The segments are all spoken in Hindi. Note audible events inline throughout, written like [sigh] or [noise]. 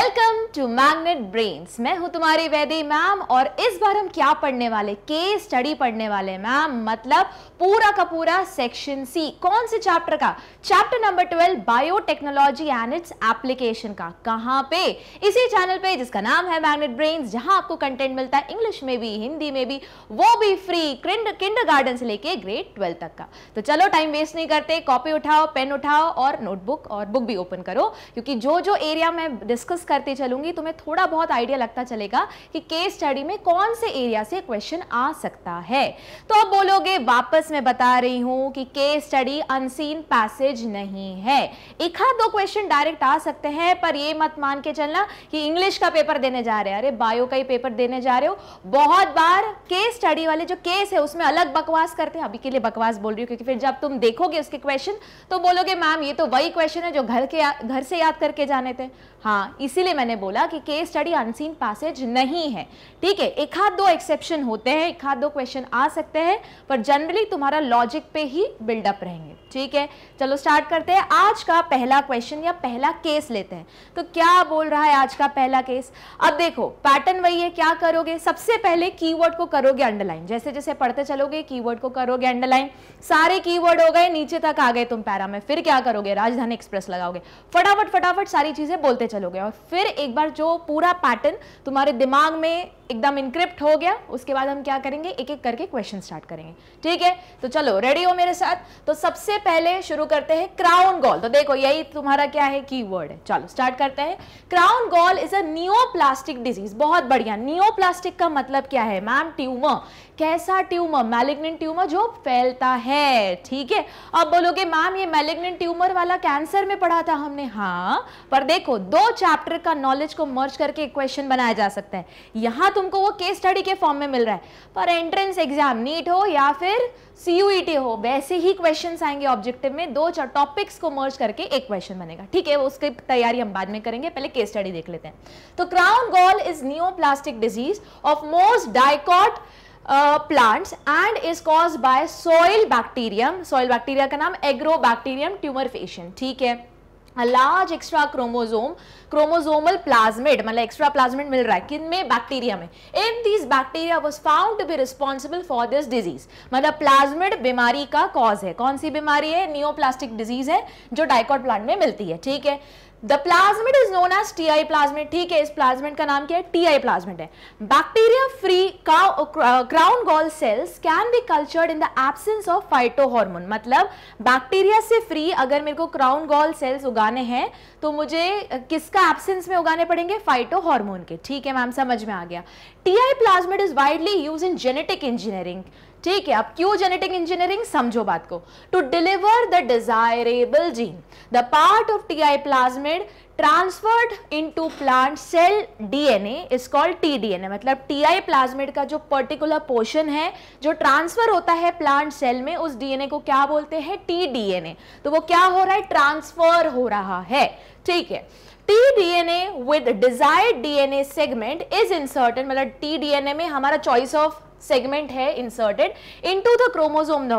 वेलकम टू मैग्नेट ब्रेन्स मैं हूं तुम्हारी वैदी मैम और इस बार हम क्या पढ़ने वाले केस स्टडी पढ़ने वाले मैम मतलब पूरा का पूरा सेक्शन सी कौन से चैप्टर का chapter number twelve biotechnology and its application का कहां पे इसी चैनल पे जिसका नाम है मैग्नेट ब्रेन्स जहां आपको कंटेंट मिलता है इंग्लिश में भी हिंदी में भी वो भी फ्री किंडर गार्डन से लेके ग्रेड ट्वेल्व तक का तो चलो टाइम वेस्ट नहीं करते कॉपी उठाओ पेन उठाओ और नोटबुक और बुक भी ओपन करो क्योंकि जो जो एरिया में डिस्कस करते चलूंगी तुम्हें थोड़ा बहुत आइडिया लगता चलेगा कि केस स्टडी में कौन से एरिया से क्वेश्चन आ सकता है तो अब बोलोगे वापस मैं बता रही हूं कि केस स्टडी अनसीन पैसेज नहीं है एक आध दो क्वेश्चन डायरेक्ट आ सकते हैं पर ये मत मान के चलना कि इंग्लिश का पेपर देने जा रहे हैं अरे बायो का ही पेपर देने जा रहे हो बहुत बार केस स्टडी वाले जो केस है उसमें अलग बकवास करते हैं अभी के लिए बकवास बोल रही हूँ क्योंकि फिर जब तुम देखोगे उसके क्वेश्चन तो बोलोगे मैम ये तो वही क्वेश्चन है जो घर के घर से याद करके जाने थे हाँ इसी इसीलिए मैंने बोला कि केस स्टडी अनसीन पैसेज नहीं है ठीक है एक हाथ दो एक्सेप्शन होते हैं एक हाथ दो क्वेश्चन आ सकते हैं पर जनरली तुम्हारा लॉजिक पे ही बिल्डअप रहेंगे ठीक है चलो स्टार्ट करते हैं आज का पहला क्वेश्चन या पहला केस लेते हैं तो क्या बोल रहा है आज का पहला केस अब देखो पैटर्न वही है क्या करोगे सबसे पहले की को करोगे अंडरलाइन जैसे जैसे पढ़ते चलोगे की को करोगे अंडरलाइन सारे की हो गए नीचे तक आ गए तुम पैरा में फिर क्या करोगे राजधानी एक्सप्रेस लगाओगे फटाफट फटाफट सारी चीजें बोलते चलोगे और फिर एक बार जो पूरा पैटर्न तुम्हारे दिमाग में एकदम इनक्रिप्ट हो गया उसके बाद हम क्या करेंगे एक एक करके क्वेश्चन स्टार्ट करेंगे ठीक है तो चलो रेडी हो मेरे साथ तो सबसे पहले शुरू करते हैं क्राउन गॉल तो देखो यही तुम्हारा क्या है की है चलो स्टार्ट करते हैं crown gall is a neoplastic disease बहुत बढ़िया नियोप्लास्टिक का मतलब क्या है मैम ट्यूमर कैसा ट्यूमर मैलिग्नेंट ट्यूमर जो फैलता है ठीक है अब बोलोगे मैम ये मैलिग्नेंट ट्यूमर वाला कैंसर में पढ़ा था हमने हाँ पर देखो दो चैप्टर का नॉलेज को मर्ज करके क्वेश्चन बनाया जा सकता है यहां तुमको वो केस स्टडी के फॉर्म में मिल रहा है पर एंट्रेंस एग्जाम नीट हो या फिर सी e हो वैसे ही क्वेश्चन आएंगे ऑब्जेक्टिव में दो चार टॉपिक्स को मर्ज करके एक क्वेश्चन बनेगा ठीक है उसकी तैयारी हम बाद में करेंगे पहले केस स्टडी देख लेते हैं तो crown gall is new disease of most dicot plants and is cause by soil bacterium soil bacteria का नाम एग्रो बैक्टीरियम ट्यूमर फेशन ठीक है large extra chromosome chromosomal plasmid मतलब एक्स्ट्रा प्लाज्मेड मिल रहा है किन में बैक्टीरिया में in this bacteria was found to be responsible for this disease मतलब प्लाज्मेड बीमारी का कॉज है कौन सी बीमारी है न्यूओप्लास्टिक डिजीज है जो डाइकॉट प्लांट में मिलती है ठीक है the plasmid is known as T I plasmid ठीक है इस प्लाज्मिड का नाम क्या है टी आई प्लाज्मिड है bacteria free crown gall cells can be cultured in the absence of phytohormone मतलब बैक्टीरिया से फ्री अगर मेरे को क्राउन गॉल सेल्स उगाने हैं तो मुझे किसका एब्सेंस में उगाने पड़ेंगे फाइटो के ठीक है मैम समझ में आ गया T I plasmid is widely use in genetic engineering ठीक है अब क्यों जेनेटिक इंजीनियरिंग समझो बात को to deliver the desirable gene the part of T I plasmid transferred to plant cell DNA is called A मतलब आई प्लाज्मेड का जो पर्टिकुलर पोर्शन है जो ट्रांसफर होता है प्लांट सेल में उस डीएनए को क्या बोलते हैं टी ए तो वो क्या हो रहा है ट्रांसफर हो रहा है ठीक है T A with desired DNA segment is inserted मतलब टी ए में हमारा चॉइस ऑफ सेगमेंट है inserted into the chromosome the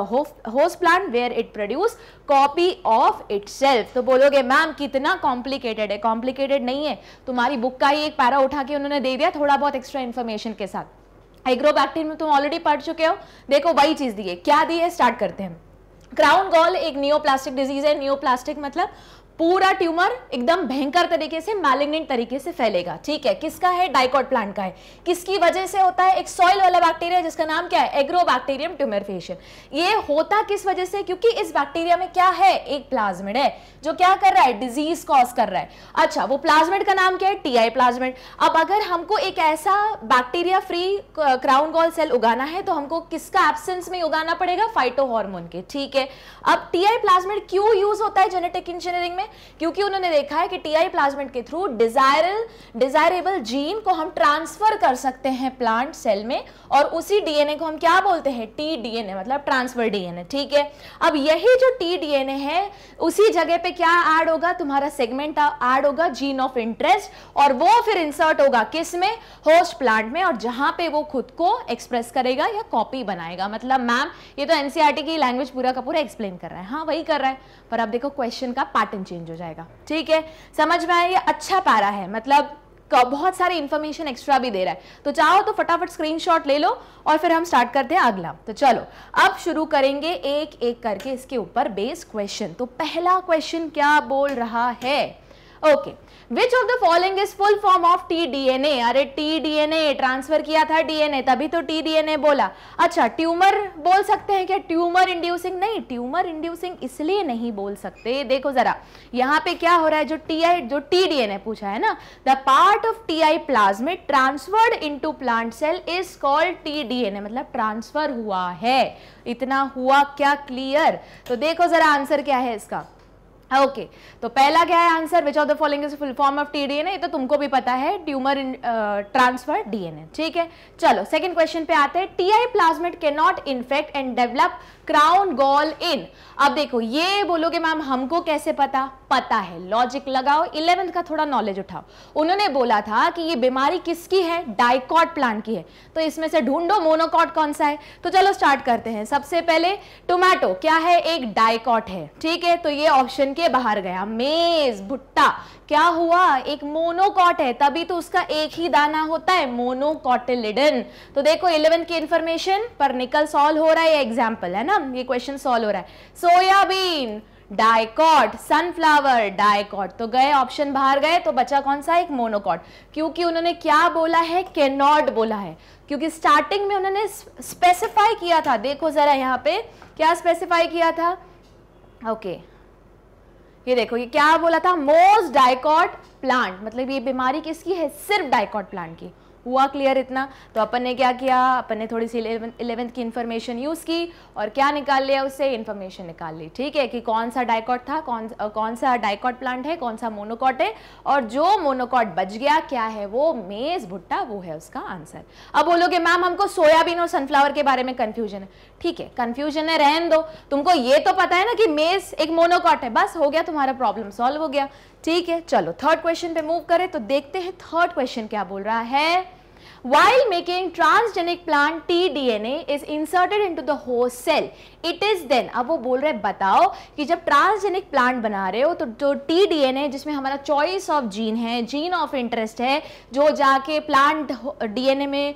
host plant where it produce copy of itself तो बोलोगे मैम कितना कॉम्प्लिकेटेड है कॉम्प्लिकेटेड नहीं है तुम्हारी बुक का ही एक पैरा उठा के उन्होंने दे दिया थोड़ा बहुत एक्स्ट्रा इन्फॉर्मेशन के साथ एग्रोबैक्टीरियम में तुम ऑलरेडी पढ़ चुके हो देखो वही चीज़ दी है क्या दी है स्टार्ट करते हैं क्राउन गॉल एक नियोप्लास्टिक डिजीज है नियोप्लास्टिक मतलब पूरा ट्यूमर एकदम भयंकर तरीके से मैलिग्नेंट तरीके से फैलेगा ठीक है किसका है डाइकॉट प्लांट का है किसकी वजह से होता है एक सॉइल वाला बैक्टीरिया जिसका नाम क्या है एग्रो बैक्टीरियम ट्यूमर फेशियल ये होता किस वजह से क्योंकि इस बैक्टीरिया में क्या है एक प्लाज्मिड है जो क्या कर रहा है डिजीज कॉज कर रहा है अच्छा वो प्लाज्मिड का नाम क्या है टी आई अब अगर हमको एक ऐसा bacteria free crown gall cell उगाना है तो हमको किसका एब्सेंस में उगाना पड़ेगा फाइटो के ठीक है अब टी आई प्लाज्मिड क्यों यूज होता है जेनेटिक इंजीनियरिंग में क्योंकि उन्होंने देखा है कि टी आई प्लाज्मेट के थ्रू डिजायरल डिजायरेबल जीन को हम ट्रांसफर कर सकते हैं प्लांट सेल में और उसी डीएनए को हम क्या बोलते हैं टी डीएनए मतलब ट्रांसफर डीएनए ठीक है अब यही जो टी डीएनए है उसी जगह पे क्या ऐड होगा तुम्हारा सेगमेंट ऐड होगा जीन ऑफ इंटरेस्ट और वो फिर इंसर्ट होगा किस में होस्ट प्लांट में और जहां पे वो खुद को एक्सप्रेस करेगा या कॉपी बनाएगा मतलब मैम ये तो एनसीआरटी e की लैंग्वेज पूरा का पूरा एक्सप्लेन कर रहा है हाँ वही कर रहा है पर अब देखो क्वेश्चन का पैटर्न चेंज चेंज हो जाएगा ठीक है समझ में आया ये अच्छा पैरा है मतलब बहुत सारे इन्फॉर्मेशन एक्स्ट्रा भी दे रहा है तो चाहो तो फटाफट स्क्रीनशॉट ले लो और फिर हम स्टार्ट करते हैं अगला तो चलो अब शुरू करेंगे एक एक करके इसके ऊपर बेस क्वेश्चन तो पहला क्वेश्चन क्या बोल रहा है okay which of the following is full form of T DNA अरे टी डीएनए ट्रांसफर किया था डीएनए तभी तो टी डीएनए बोला अच्छा ट्यूमर बोल सकते हैं क्या ट्यूमर इंड्यूसिंग नहीं ट्यूमर इंड्यूसिंग इसलिए नहीं बोल सकते देखो जरा यहाँ पे क्या हो रहा है जो टी आई जो टी डीएनए पूछा है ना the part of T I plasmid transferred to plant cell is called T DNA मतलब ट्रांसफर हुआ है इतना हुआ क्या क्लियर तो देखो जरा आंसर क्या है इसका ओके okay. तो पहला क्या है answer which of the following is full form of TDNA तो तुमको भी पता है ट्यूमर ट्रांसफर डीएनए ठीक है चलो सेकंड क्वेश्चन पे आते हैं TI plasmid can not infect and develop crown gall in अब देखो ये बोलोगे मैम हमको कैसे पता पता है लॉजिक लगाओ इलेवेंथ का थोड़ा नॉलेज उठाओ उन्होंने बोला था कि ये बीमारी किसकी है डाइकॉट प्लांट की है तो इसमें से ढूंढो मोनोकॉट कौन सा है तो चलो स्टार्ट करते हैं सबसे पहले टोमेटो क्या है एक डाइकॉट है ठीक है तो ये ऑप्शन के बाहर गया मेज भुट्टा क्या हुआ एक मोनोकॉट है तभी तो उसका एक ही दाना होता है मोनोकॉटिलिडन तो देखो इलेवन की इंफॉर्मेशन पर निकल सॉल्व हो रहा है एग्जाम्पल है ना ये क्वेश्चन सॉल्व हो रहा है सोयाबीन डायकॉट सनफ्लावर डायकॉट तो गए ऑप्शन बाहर गए तो बचा कौन सा एक मोनोकॉट क्योंकि उन्होंने क्या बोला है कैनॉट बोला है क्योंकि स्टार्टिंग में उन्होंने स्पेसिफाई किया था देखो जरा यहाँ पे क्या स्पेसिफाई किया था ओके okay. ये देखो ये क्या बोला था मोस्ट डायकॉट प्लांट मतलब ये बीमारी किसकी है सिर्फ डायकॉट प्लांट की हुआ क्लियर इतना तो अपन ने क्या किया अपन ने थोड़ी सी इलेवेंथ की इन्फॉर्मेशन यूज़ की और क्या निकाल लिया उससे इन्फॉर्मेशन निकाल ली ठीक है कि कौन सा डाइकॉट था कौन कौन सा डाइकॉट प्लांट है कौन सा मोनोकॉट है और जो मोनोकॉट बच गया क्या है वो मेज़ भुट्टा वो है उसका आंसर अब बोलोगे मैम हमको सोयाबीन और सनफ्लावर के बारे में कन्फ्यूजन है ठीक है कन्फ्यूजन है रहन दो तुमको ये तो पता है ना कि मेज़ एक मोनोकॉट है बस हो गया तुम्हारा प्रॉब्लम सॉल्व हो गया ठीक है चलो थर्ड क्वेश्चन पे मूव करें तो देखते हैं थर्ड क्वेश्चन क्या बोल रहा है while making transgenic plant tDNA is inserted into the host cell it is then अब वो बोल रहे बताओ कि जब ट्रांसजेनिक प्लांट बना रहे हो तो जो tDNA जिसमें हमारा चॉइस ऑफ जीन है जीन ऑफ इंटरेस्ट है जो जाके प्लांट डीएनए में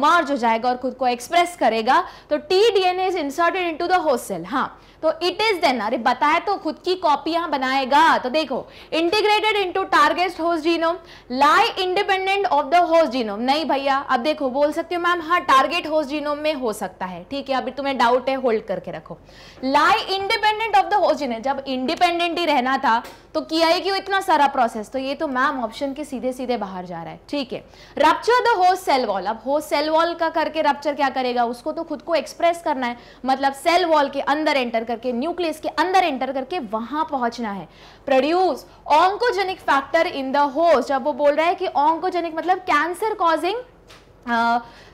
मर्ज हो जाएगा और खुद को एक्सप्रेस करेगा तो A is inserted to the host cell हाँ तो इट इज देन अरे बताए तो खुद की कॉपी यहां बनाएगा तो देखो integrated into target host genome lie independent of the host genome नहीं भैया अब देखो बोल सकते हो मैम हाँ टारगेट होस्ट जीनोम में हो सकता है ठीक है अभी तुम्हें डाउट है होल्ड करके रखो lie independent of the host genome जब इंडिपेंडेंट ही रहना था तो किया ही क्यों इतना सारा प्रोसेस तो ये तो मैम ऑप्शन के सीधे सीधे बाहर जा रहा है ठीक है rupture the host cell wall अब होस्ट सेल वॉल का करके रप्चर क्या करेगा उसको तो खुद को एक्सप्रेस करना है मतलब सेल वॉल के अंदर एंटर करके न्यूक्लियस के अंदर एंटर करके वहां पहुंचना है produce oncogenic factor in the host अब वो बोल रहा है कि ऑन्कोजेनिक मतलब कैंसर कॉजिंग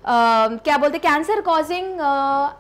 क्या बोलते कैंसर कॉजिंग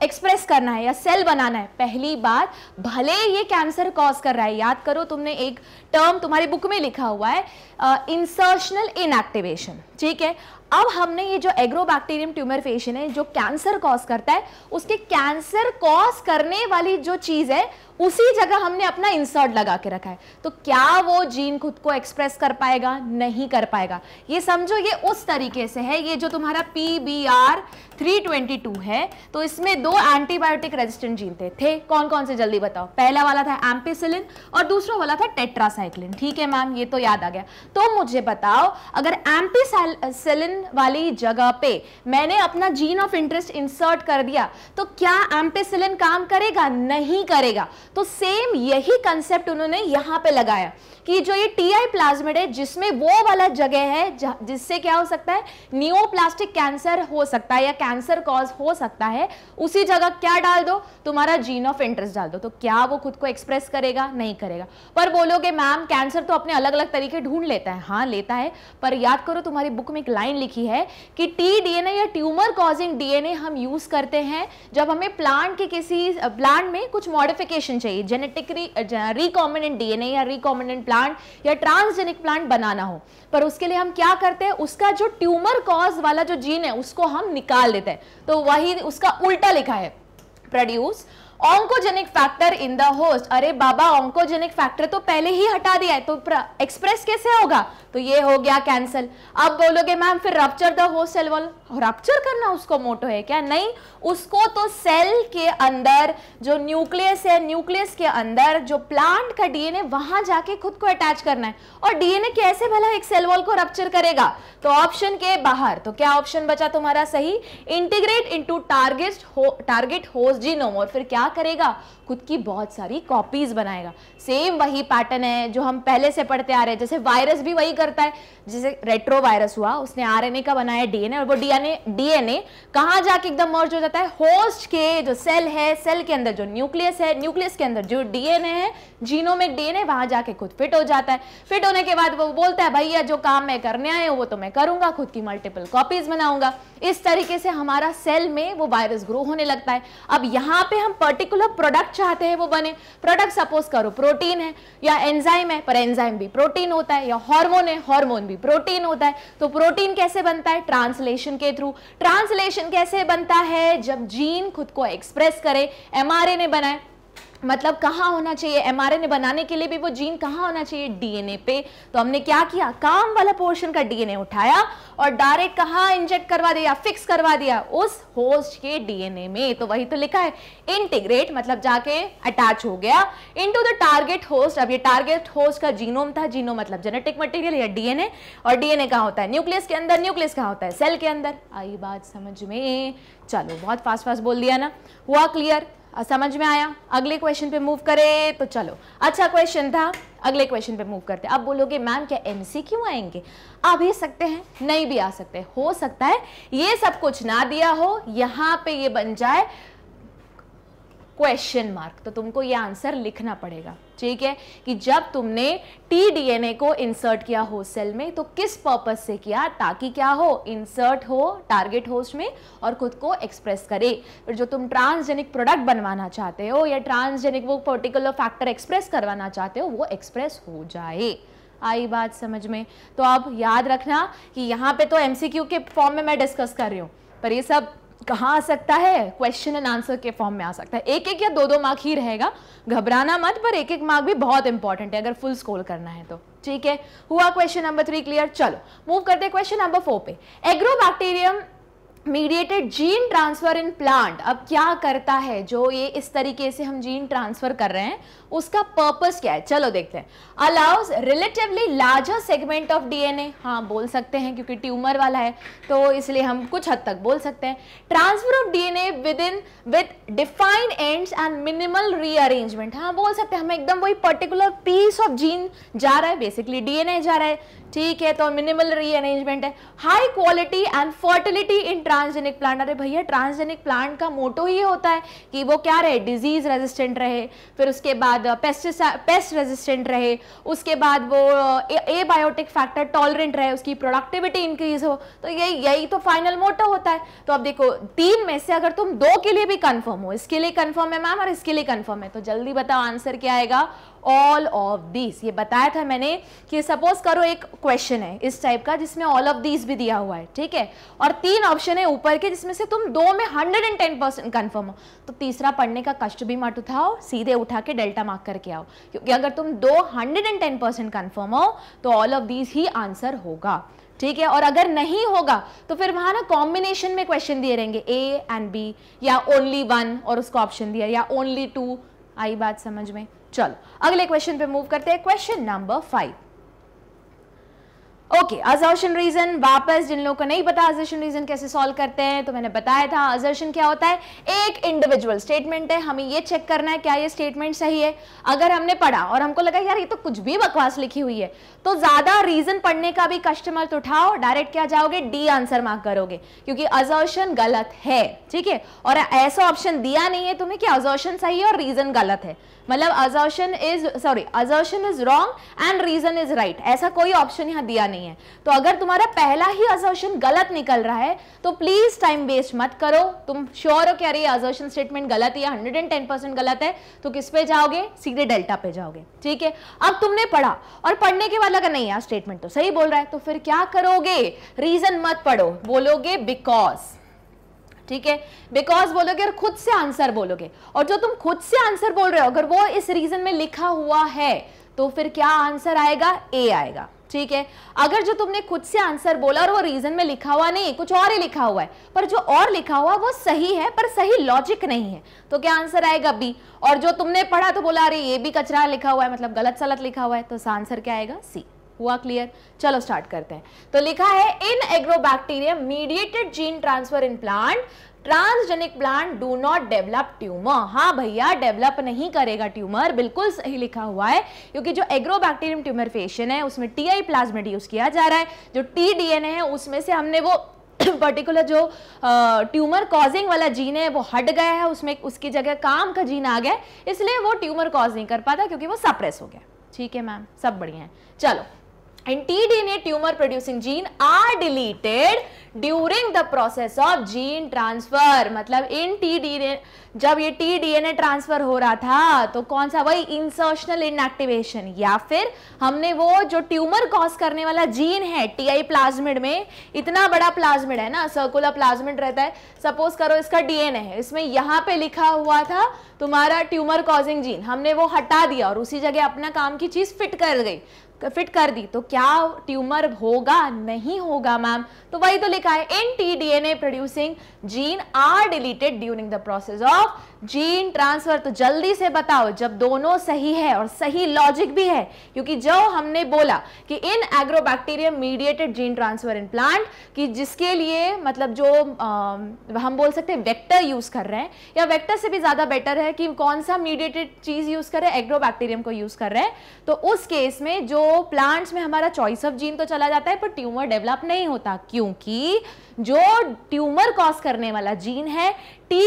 एक्सप्रेस करना है या सेल बनाना है पहली बार भले ये कैंसर कॉज कर रहा है याद करो तुमने एक टर्म तुम्हारी बुक में लिखा हुआ है इंसर्शनल इनएक्टिवेशन ठीक है अब हमने ये जो एग्रोबैक्टीरियम ट्यूमर फेशन है जो कैंसर कॉज करता है उसके कैंसर कॉज करने वाली जो चीज़ है उसी जगह हमने अपना इंसर्ट लगा के रखा है तो क्या वो जीन खुद को एक्सप्रेस कर पाएगा नहीं कर पाएगा ये समझो ये उस तरीके से है ये जो तुम्हारा P B R three twenty two है तो इसमें दो एंटीबायोटिक रेजिस्टेंट जीन थे थे कौन कौन से जल्दी बताओ पहला वाला था एम्पिसिलिन और दूसरा वाला था टेट्रासाइक्लिन ठीक है मैम ये तो याद आ गया तो मुझे बताओ अगर एम्पिसिलिन वाली जगह पे मैंने अपना जीन ऑफ इंटरेस्ट इंसर्ट कर दिया तो क्या एम्पिसिलिन काम करेगा नहीं करेगा तो सेम यही कंसेप्ट उन्होंने यहाँ पे लगाया कि जो ये टी आई प्लाज्मिड है जिसमें वो वाला जगह है जिससे क्या हो सकता है न्यूप्लास्टिक कैंसर हो हो सकता है या कैंसर कॉज हो सकता है उसी जगह क्या डाल दो तुम्हारा जीन ऑफ इंटरेस्ट डाल दो तो क्या वो खुद को एक्सप्रेस करेगा नहीं करेगा पर बोलोगे मैम कैंसर तो अपने अलग अलग तरीके ढूंढ लेता है हाँ लेता है पर याद करो तुम्हारी बुक में एक लाइन लिखी है कि टी डीएनए या ट्यूमर कॉजिंग डीएनए हम यूज करते हैं जब हमें प्लांट के किसी प्लांट में कुछ मॉडिफिकेशन चाहिए जेनेटिकली रिकॉम्बिनेंट डीएनए या रिकॉम्बिनेंट प्लांट या ट्रांसजेनिक प्लांट बनाना हो पर उसके लिए हम क्या करते हैं उसका जो ट्यूमर कॉज वाला जो जीन है उसको हम निकाल देते हैं तो वही उसका उल्टा लिखा है produce oncogenic factor in the host अरे बाबा ऑन्कोजेनिक फैक्टर तो पहले ही हटा दिया है तो एक्सप्रेस कैसे होगा तो ये हो गया कैंसिल अब बोलोगे मैम फिर rupture the host cell wall rupture करना उसको मोटो है क्या नहीं उसको तो सेल के अंदर जो न्यूक्लियस है न्यूक्लियस के अंदर जो प्लांट का डीएनए वहां जाके खुद को अटैच करना है और डीएनए कैसे भला एक सेल वॉल को रप्चर करेगा तो ऑप्शन के बाहर तो क्या ऑप्शन बचा तुम्हारा सही इंटीग्रेट इनटू टारगेट हो टारगेट होस जीनोम और फिर क्या करेगा खुद की बहुत सारी कॉपीज बनाएगा सेम वही पैटर्न है जो हम पहले से पढ़ते आ रहे हैं जैसे वायरस भी वही करता है जैसे रेट्रो वायरस हुआ उसने आर का बनाया डीएनए और वो डीएनए यानी डीएनए कहां जाके एकदम मर्ज हो जाता है होस्ट के जो सेल है सेल के अंदर जो न्यूक्लियस है न्यूक्लियस के अंदर जो डीएनए है जीनों जीनोमिक डीएनए वहां जाके खुद फिट हो जाता है फिट होने के बाद वो बोलता है भैया जो काम मैं करने आए हूँ वो तो मैं करूंगा खुद की मल्टीपल कॉपीज बनाऊंगा इस तरीके से हमारा सेल में वो वायरस ग्रो होने लगता है अब यहाँ पे हम पर्टिकुलर प्रोडक्ट चाहते हैं वो बने प्रोडक्ट सपोज करो प्रोटीन है या एंजाइम है पर एंजाइम भी प्रोटीन होता है या हार्मोन है हार्मोन भी प्रोटीन होता है तो प्रोटीन कैसे बनता है ट्रांसलेशन के थ्रू ट्रांसलेशन कैसे बनता है जब जीन खुद को एक्सप्रेस करे एम बनाए मतलब कहाँ होना चाहिए एमआरएनए बनाने के लिए भी वो जीन कहाँ होना चाहिए डीएनए पे तो हमने क्या किया काम वाला पोर्शन का डीएनए उठाया और डायरेक्ट कहाँ इंजेक्ट करवा दिया फिक्स करवा दिया उस होस्ट के डीएनए में तो वही तो लिखा है इंटीग्रेट मतलब जाके अटैच हो गया इनटू द टारगेट होस्ट अब ये टारगेट होस्ट का जीनोम था जीनोम मतलब जेनेटिक मटीरियल या डीएनए और डीएनए कहाँ होता है न्यूक्लियस के अंदर न्यूक्लियस कहाँ होता है सेल के अंदर आई बात समझ में चलो बहुत फास्ट फास्ट बोल दिया ना हुआ क्लियर समझ में आया अगले क्वेश्चन पे मूव करें तो चलो अच्छा क्वेश्चन था अगले क्वेश्चन पे मूव करते हैं बोलोगे मैम क्या एम क्यों आएंगे आ भी सकते हैं नहीं भी आ सकते हो सकता है ये सब कुछ ना दिया हो यहाँ पे ये बन जाए क्वेश्चन मार्क तो तुमको ये आंसर लिखना पड़ेगा ठीक है कि जब तुमने टी डीएनए को इंसर्ट किया हो सेल में तो किस पर्पज से किया ताकि क्या हो इंसर्ट हो टारगेट होस्ट में और खुद को एक्सप्रेस करे फिर जो तुम ट्रांसजेनिक प्रोडक्ट बनवाना चाहते हो या ट्रांसजेनिक वो पर्टिकुलर फैक्टर एक्सप्रेस करवाना चाहते हो वो एक्सप्रेस हो जाए आई बात समझ में तो अब याद रखना कि यहाँ पे तो एमसीक्यू के फॉर्म में मैं डिस्कस कर रही हूँ पर ये सब कहाँ आ सकता है क्वेश्चन एंड आंसर के फॉर्म में आ सकता है एक एक या दो दो मार्क ही रहेगा घबराना मत पर एक एक मार्क भी बहुत इंपॉर्टेंट है अगर फुल स्कोर करना है तो ठीक है हुआ क्वेश्चन नंबर थ्री क्लियर चलो मूव करते क्वेश्चन नंबर फोर पे agrobacterium mediated gene transfer in plant अब क्या करता है जो ये इस तरीके से हम जीन ट्रांसफर कर रहे हैं उसका पर्पस क्या है चलो देखते हैं allows relatively larger segment of DNA हाँ बोल सकते हैं क्योंकि ट्यूमर वाला है तो इसलिए हम कुछ हद तक बोल सकते हैं transfer of DNA with in with defined ends and minimal rearrangement हाँ बोल सकते हैं हमें एकदम वही पर्टिकुलर पीस ऑफ जीन जा रहा है बेसिकली डीएनए जा रहा है ठीक है तो मिनिमल रीअरेंजमेंट है high quality and fertility in transgenic plant अरे भैया ट्रांसजेनिक प्लांट का मोटो ही होता है कि वो क्या रहे डिजीज रेजिस्टेंट रहे फिर उसके बाद बाद पेस्ट रेजिस्टेंट रहे उसके बाद वो ए बायोटिक फैक्टर टॉलरेंट रहे उसकी प्रोडक्टिविटी इंक्रीज हो तो यही यही तो फाइनल मोटो होता है तो अब देखो तीन में से अगर तुम दो के लिए भी कन्फर्म हो इसके लिए कन्फर्म है मैम और इसके लिए कन्फर्म है तो जल्दी बताओ आंसर क्या आएगा ऑल ऑफ दीज ये बताया था मैंने कि सपोज करो एक क्वेश्चन है इस टाइप का जिसमें ऑल ऑफ दीज भी दिया हुआ है ठीक है और तीन ऑप्शन है ऊपर के जिसमें से तुम दो में hundred and ten percent confirm हो तो तीसरा पढ़ने का कष्ट भी मत उठाओ सीधे उठा के डेल्टा मार्क करके आओ क्योंकि अगर तुम दो hundred and ten percent confirm हो तो ऑल ऑफ दीज ही आंसर होगा ठीक है और अगर नहीं होगा तो फिर वहां ना कॉम्बिनेशन में क्वेश्चन दिए रहेंगे ए एंड बी या ओनली वन और उसको ऑप्शन दिया या ओनली टू आई बात समझ में चलो अगले क्वेश्चन पे मूव करते हैं question number five okay assertion reason वापस जिन लोगों को नहीं पता अजर्शन रीजन कैसे सॉल्व करते हैं तो मैंने बताया था अजर्शन क्या होता है एक इंडिविजुअल स्टेटमेंट है हमें ये चेक करना है क्या ये स्टेटमेंट सही है अगर हमने पढ़ा और हमको लगा यार ये तो कुछ भी बकवास लिखी हुई है तो ज्यादा रीजन पढ़ने का भी कस्टमर तो उठाओ डायरेक्ट क्या जाओगे डी आंसर मार्क करोगे क्योंकि अजर्शन गलत है ठीक है और ऐसा ऑप्शन दिया नहीं है तुम्हें कि अजर्शन सही है और रीजन गलत है मतलब assertion is sorry assertion is wrong and reason is right ऐसा कोई ऑप्शन यहाँ दिया नहीं है तो अगर तुम्हारा पहला ही अजर्शन गलत निकल रहा है तो प्लीज टाइम वेस्ट मत करो तुम श्योर हो कि अरे अजर्शन स्टेटमेंट गलत है या हंड्रेड एंड टेन परसेंट गलत है तो किस पे जाओगे सीधे डेल्टा पे जाओगे ठीक है अब तुमने पढ़ा और पढ़ने के बाद अगर नहीं यार स्टेटमेंट तो सही बोल रहा है तो फिर क्या करोगे रीजन मत पढ़ो बोलोगे बिकॉज ठीक है बिकॉज बोलोगे और खुद से आंसर बोलोगे और जो तुम खुद से आंसर बोल रहे हो अगर वो इस रीजन में लिखा हुआ है तो फिर क्या आंसर आएगा ए आएगा ठीक है अगर जो तुमने खुद से आंसर बोला और वो रीजन में लिखा हुआ नहीं कुछ और ही लिखा हुआ है पर जो और लिखा हुआ वो सही है पर सही लॉजिक नहीं है तो क्या आंसर आएगा बी और जो तुमने पढ़ा तो बोला अरे ये भी कचरा लिखा हुआ है मतलब गलत सलत लिखा हुआ है तो आंसर क्या आएगा सी हुआ क्लियर चलो स्टार्ट करते हैं तो लिखा है in agrobacterium mediated gene transfer in plant transgenic plant do not develop tumour हाँ भैया डेवलप नहीं करेगा ट्यूमर बिल्कुल सही लिखा हुआ है क्योंकि जो एग्रोबैक्टीरियम ट्यूमर फेशन है उसमें टी आई प्लाज्मेट यूज किया जा रहा है जो टी डीएनए है उसमें से हमने वो पर्टिकुलर [coughs] जो ट्यूमर कॉजिंग वाला जीन है वो हट गया है उसमें उसकी जगह काम का जीन आ गया इसलिए वो ट्यूमर कॉज नहीं कर पाता क्योंकि वो सप्रेस हो गया ठीक है मैम सब बढ़िया है चलो and tDNA tumor producing gene are deleted during the process of gene transfer मतलब इन tDNA जब ये tDNA transfer हो रहा था तो कौन सा वही insertional inactivation या फिर हमने वो जो ट्यूमर कॉज करने वाला जीन है TI प्लाज्मिड में इतना बड़ा प्लाज्मिड है ना सर्कुलर प्लाज्मिड रहता है सपोज करो इसका DNA है इसमें यहाँ पे लिखा हुआ था तुम्हारा ट्यूमर कॉजिंग जीन हमने वो हटा दिया और उसी जगह अपना काम की चीज़ फिट कर गई फिट कर दी तो क्या ट्यूमर होगा नहीं होगा मैम तो वही तो लिखा है N T D N A producing gene are deleted during the process of gene transfer तो जल्दी से बताओ जब दोनों सही है और सही लॉजिक भी है क्योंकि जो हमने बोला कि in agrobacterium mediated gene transfer in plant कि जिसके लिए मतलब जो आ, हम बोल सकते हैं वेक्टर यूज़ कर रहे हैं या वेक्टर से भी ज़्यादा बेटर है कि कौन सा मीडिएटेड चीज़ यूज़ कर रहे हैं एग्रोबैक्टीरियम को यूज़ कर रहे हैं तो उस केस में जो प्लांट्स में हमारा चॉइस ऑफ जीन तो चला जाता है पर ट्यूमर डेवलप नहीं होता क्योंकि जो ट्यूमर कॉज करने वाला जीन है टी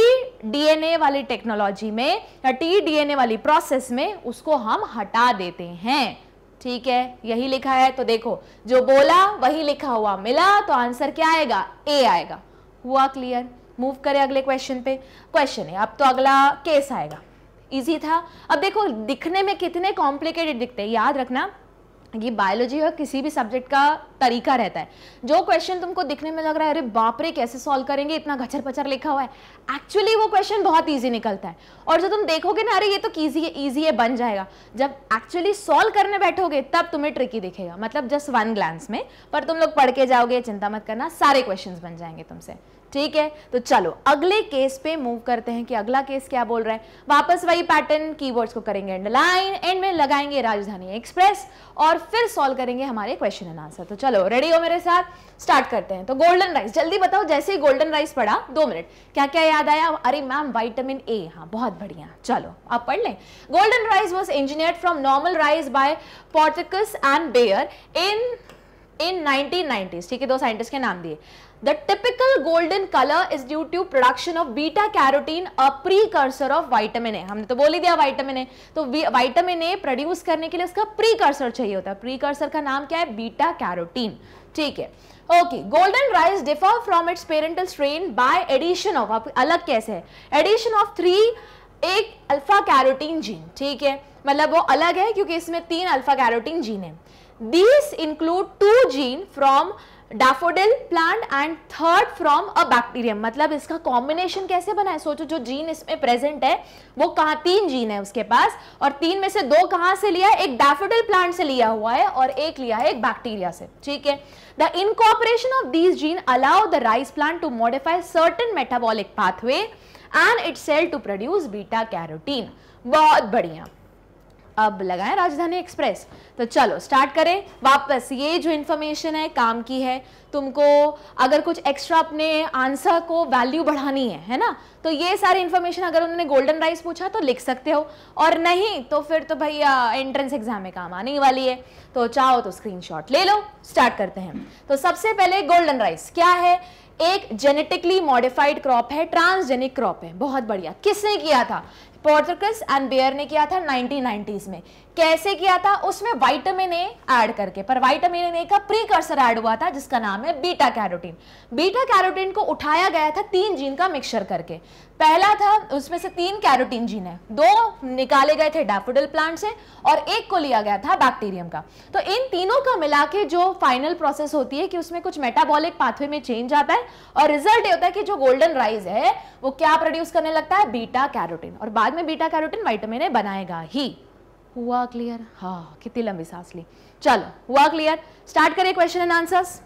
डीएनए वाली टेक्नोलॉजी में या टी डीएनए वाली प्रोसेस में उसको हम हटा देते हैं ठीक है यही लिखा है तो देखो जो बोला वही लिखा हुआ मिला तो आंसर क्या आएगा ए आएगा हुआ क्लियर मूव करें अगले क्वेश्चन पे क्वेश्चन है अब तो अगला केस आएगा इजी था अब देखो दिखने में कितने कॉम्प्लिकेटेड दिखते हैं याद रखना ये बायोलॉजी और किसी भी सब्जेक्ट का तरीका रहता है जो क्वेश्चन तुमको दिखने में लग रहा है अरे बाप रे कैसे सॉल्व करेंगे इतना घचर पचर लिखा हुआ है एक्चुअली वो क्वेश्चन बहुत ईजी निकलता है और जो तुम देखोगे ना अरे ये तो ईजी ईजी है बन जाएगा जब एक्चुअली सॉल्व करने बैठोगे तब तुम्हें ट्रिकी दिखेगा मतलब जस्ट वन ग्लांस में पर तुम लोग पढ़ के जाओगे चिंता मत करना सारे क्वेश्चन बन जाएंगे तुमसे ठीक है तो चलो अगले केस पे मूव करते हैं कि अगला केस क्या बोल रहा है वापस वही पैटर्न कीवर्ड्स को करेंगे अंडरलाइन एंड में लगाएंगे राजधानी एक्सप्रेस और फिर सॉल्व करेंगे हमारे क्वेश्चन एंड आंसर तो चलो रेडी हो मेरे साथ स्टार्ट करते हैं तो गोल्डन राइस जल्दी बताओ जैसे ही गोल्डन राइस पढ़ा दो मिनट क्या क्या याद आया अरे मैम वाइटामिन ए हाँ बहुत बढ़िया चलो आप पढ़ लें golden rice was engineer from normal rice by Potrykus and Beyer in in 1990s ठीक है दो साइंटिस्ट के नाम दिए The typical golden color is due to production of beta carotene, a precursor of vitamin A. हमने तो बोल ही दिया vitamin A. तो vitamin A produce करने के लिए उसका precursor चाहिए होता है Precursor का नाम क्या है beta carotene. ठीक है okay golden rice differ from its parental strain by addition of आप अलग कैसे है एडिशन ऑफ थ्री एक अल्फा कैरोटीन जीन ठीक है मतलब वो अलग है क्योंकि इसमें तीन अल्फा कैरोटीन जीन है these include two gene from daffodil plant and third from a bacterium मतलब इसका कॉम्बिनेशन कैसे बना है सोचो जो जीन इसमें प्रेजेंट है वो कहा तीन जीन है उसके पास और तीन में से दो कहां से लिया है एक डाफोडिल प्लांट से लिया हुआ है और एक लिया है एक बैक्टीरिया से ठीक है the incorporation of these gene allow the rice plant to modify certain metabolic pathway and it cell to produce beta carotene बहुत बढ़िया अब लगाएं राजधानी एक्सप्रेस तो चलो स्टार्ट करें वापस ये जो इन्फॉर्मेशन है काम की है तुमको अगर कुछ एक्स्ट्रा अपने आंसर को वैल्यू बढ़ानी है है ना तो ये सारी इन्फॉर्मेशन अगर उन्होंने गोल्डन राइस पूछा तो लिख सकते हो और नहीं तो फिर तो भैया एंट्रेंस एग्जाम में काम आने वाली है तो चाहो तो स्क्रीन ले लो स्टार्ट करते हैं तो सबसे पहले गोल्डन राइस क्या है एक जेनेटिकली मॉडिफाइड क्रॉप है ट्रांसजेनिक क्रॉप है बहुत बढ़िया किसने किया था पोर्तुगस एंड बियर ने किया था 1990s में कैसे किया था उसमें वाइटामिन ए ऐड करके पर वाइटामिन ए का प्रीकर्सर ऐड हुआ था जिसका नाम है बीटा कैरोटीन बीटा कैरोटीन को उठाया गया था तीन जीन का मिक्सचर करके पहला था उसमें से तीन कैरोटीन जीन है दो निकाले गए थे डैफोडिल प्लांट से और एक को लिया गया था बैक्टीरियम का तो इन तीनों का मिला के जो फाइनल प्रोसेस होती है कि उसमें कुछ मेटाबॉलिक पाथवे में चेंज आता है और रिजल्ट ये होता है कि जो गोल्डन राइज है वो क्या प्रोड्यूस करने लगता है बीटा कैरोटीन और बाद में बीटा कैरोटीन वाइटामिन ए बनाएगा ही हुआ क्लियर हाँ कितनी लंबी सांस ली चलो हुआ क्लियर स्टार्ट करें क्वेश्चन एंड आंसर्स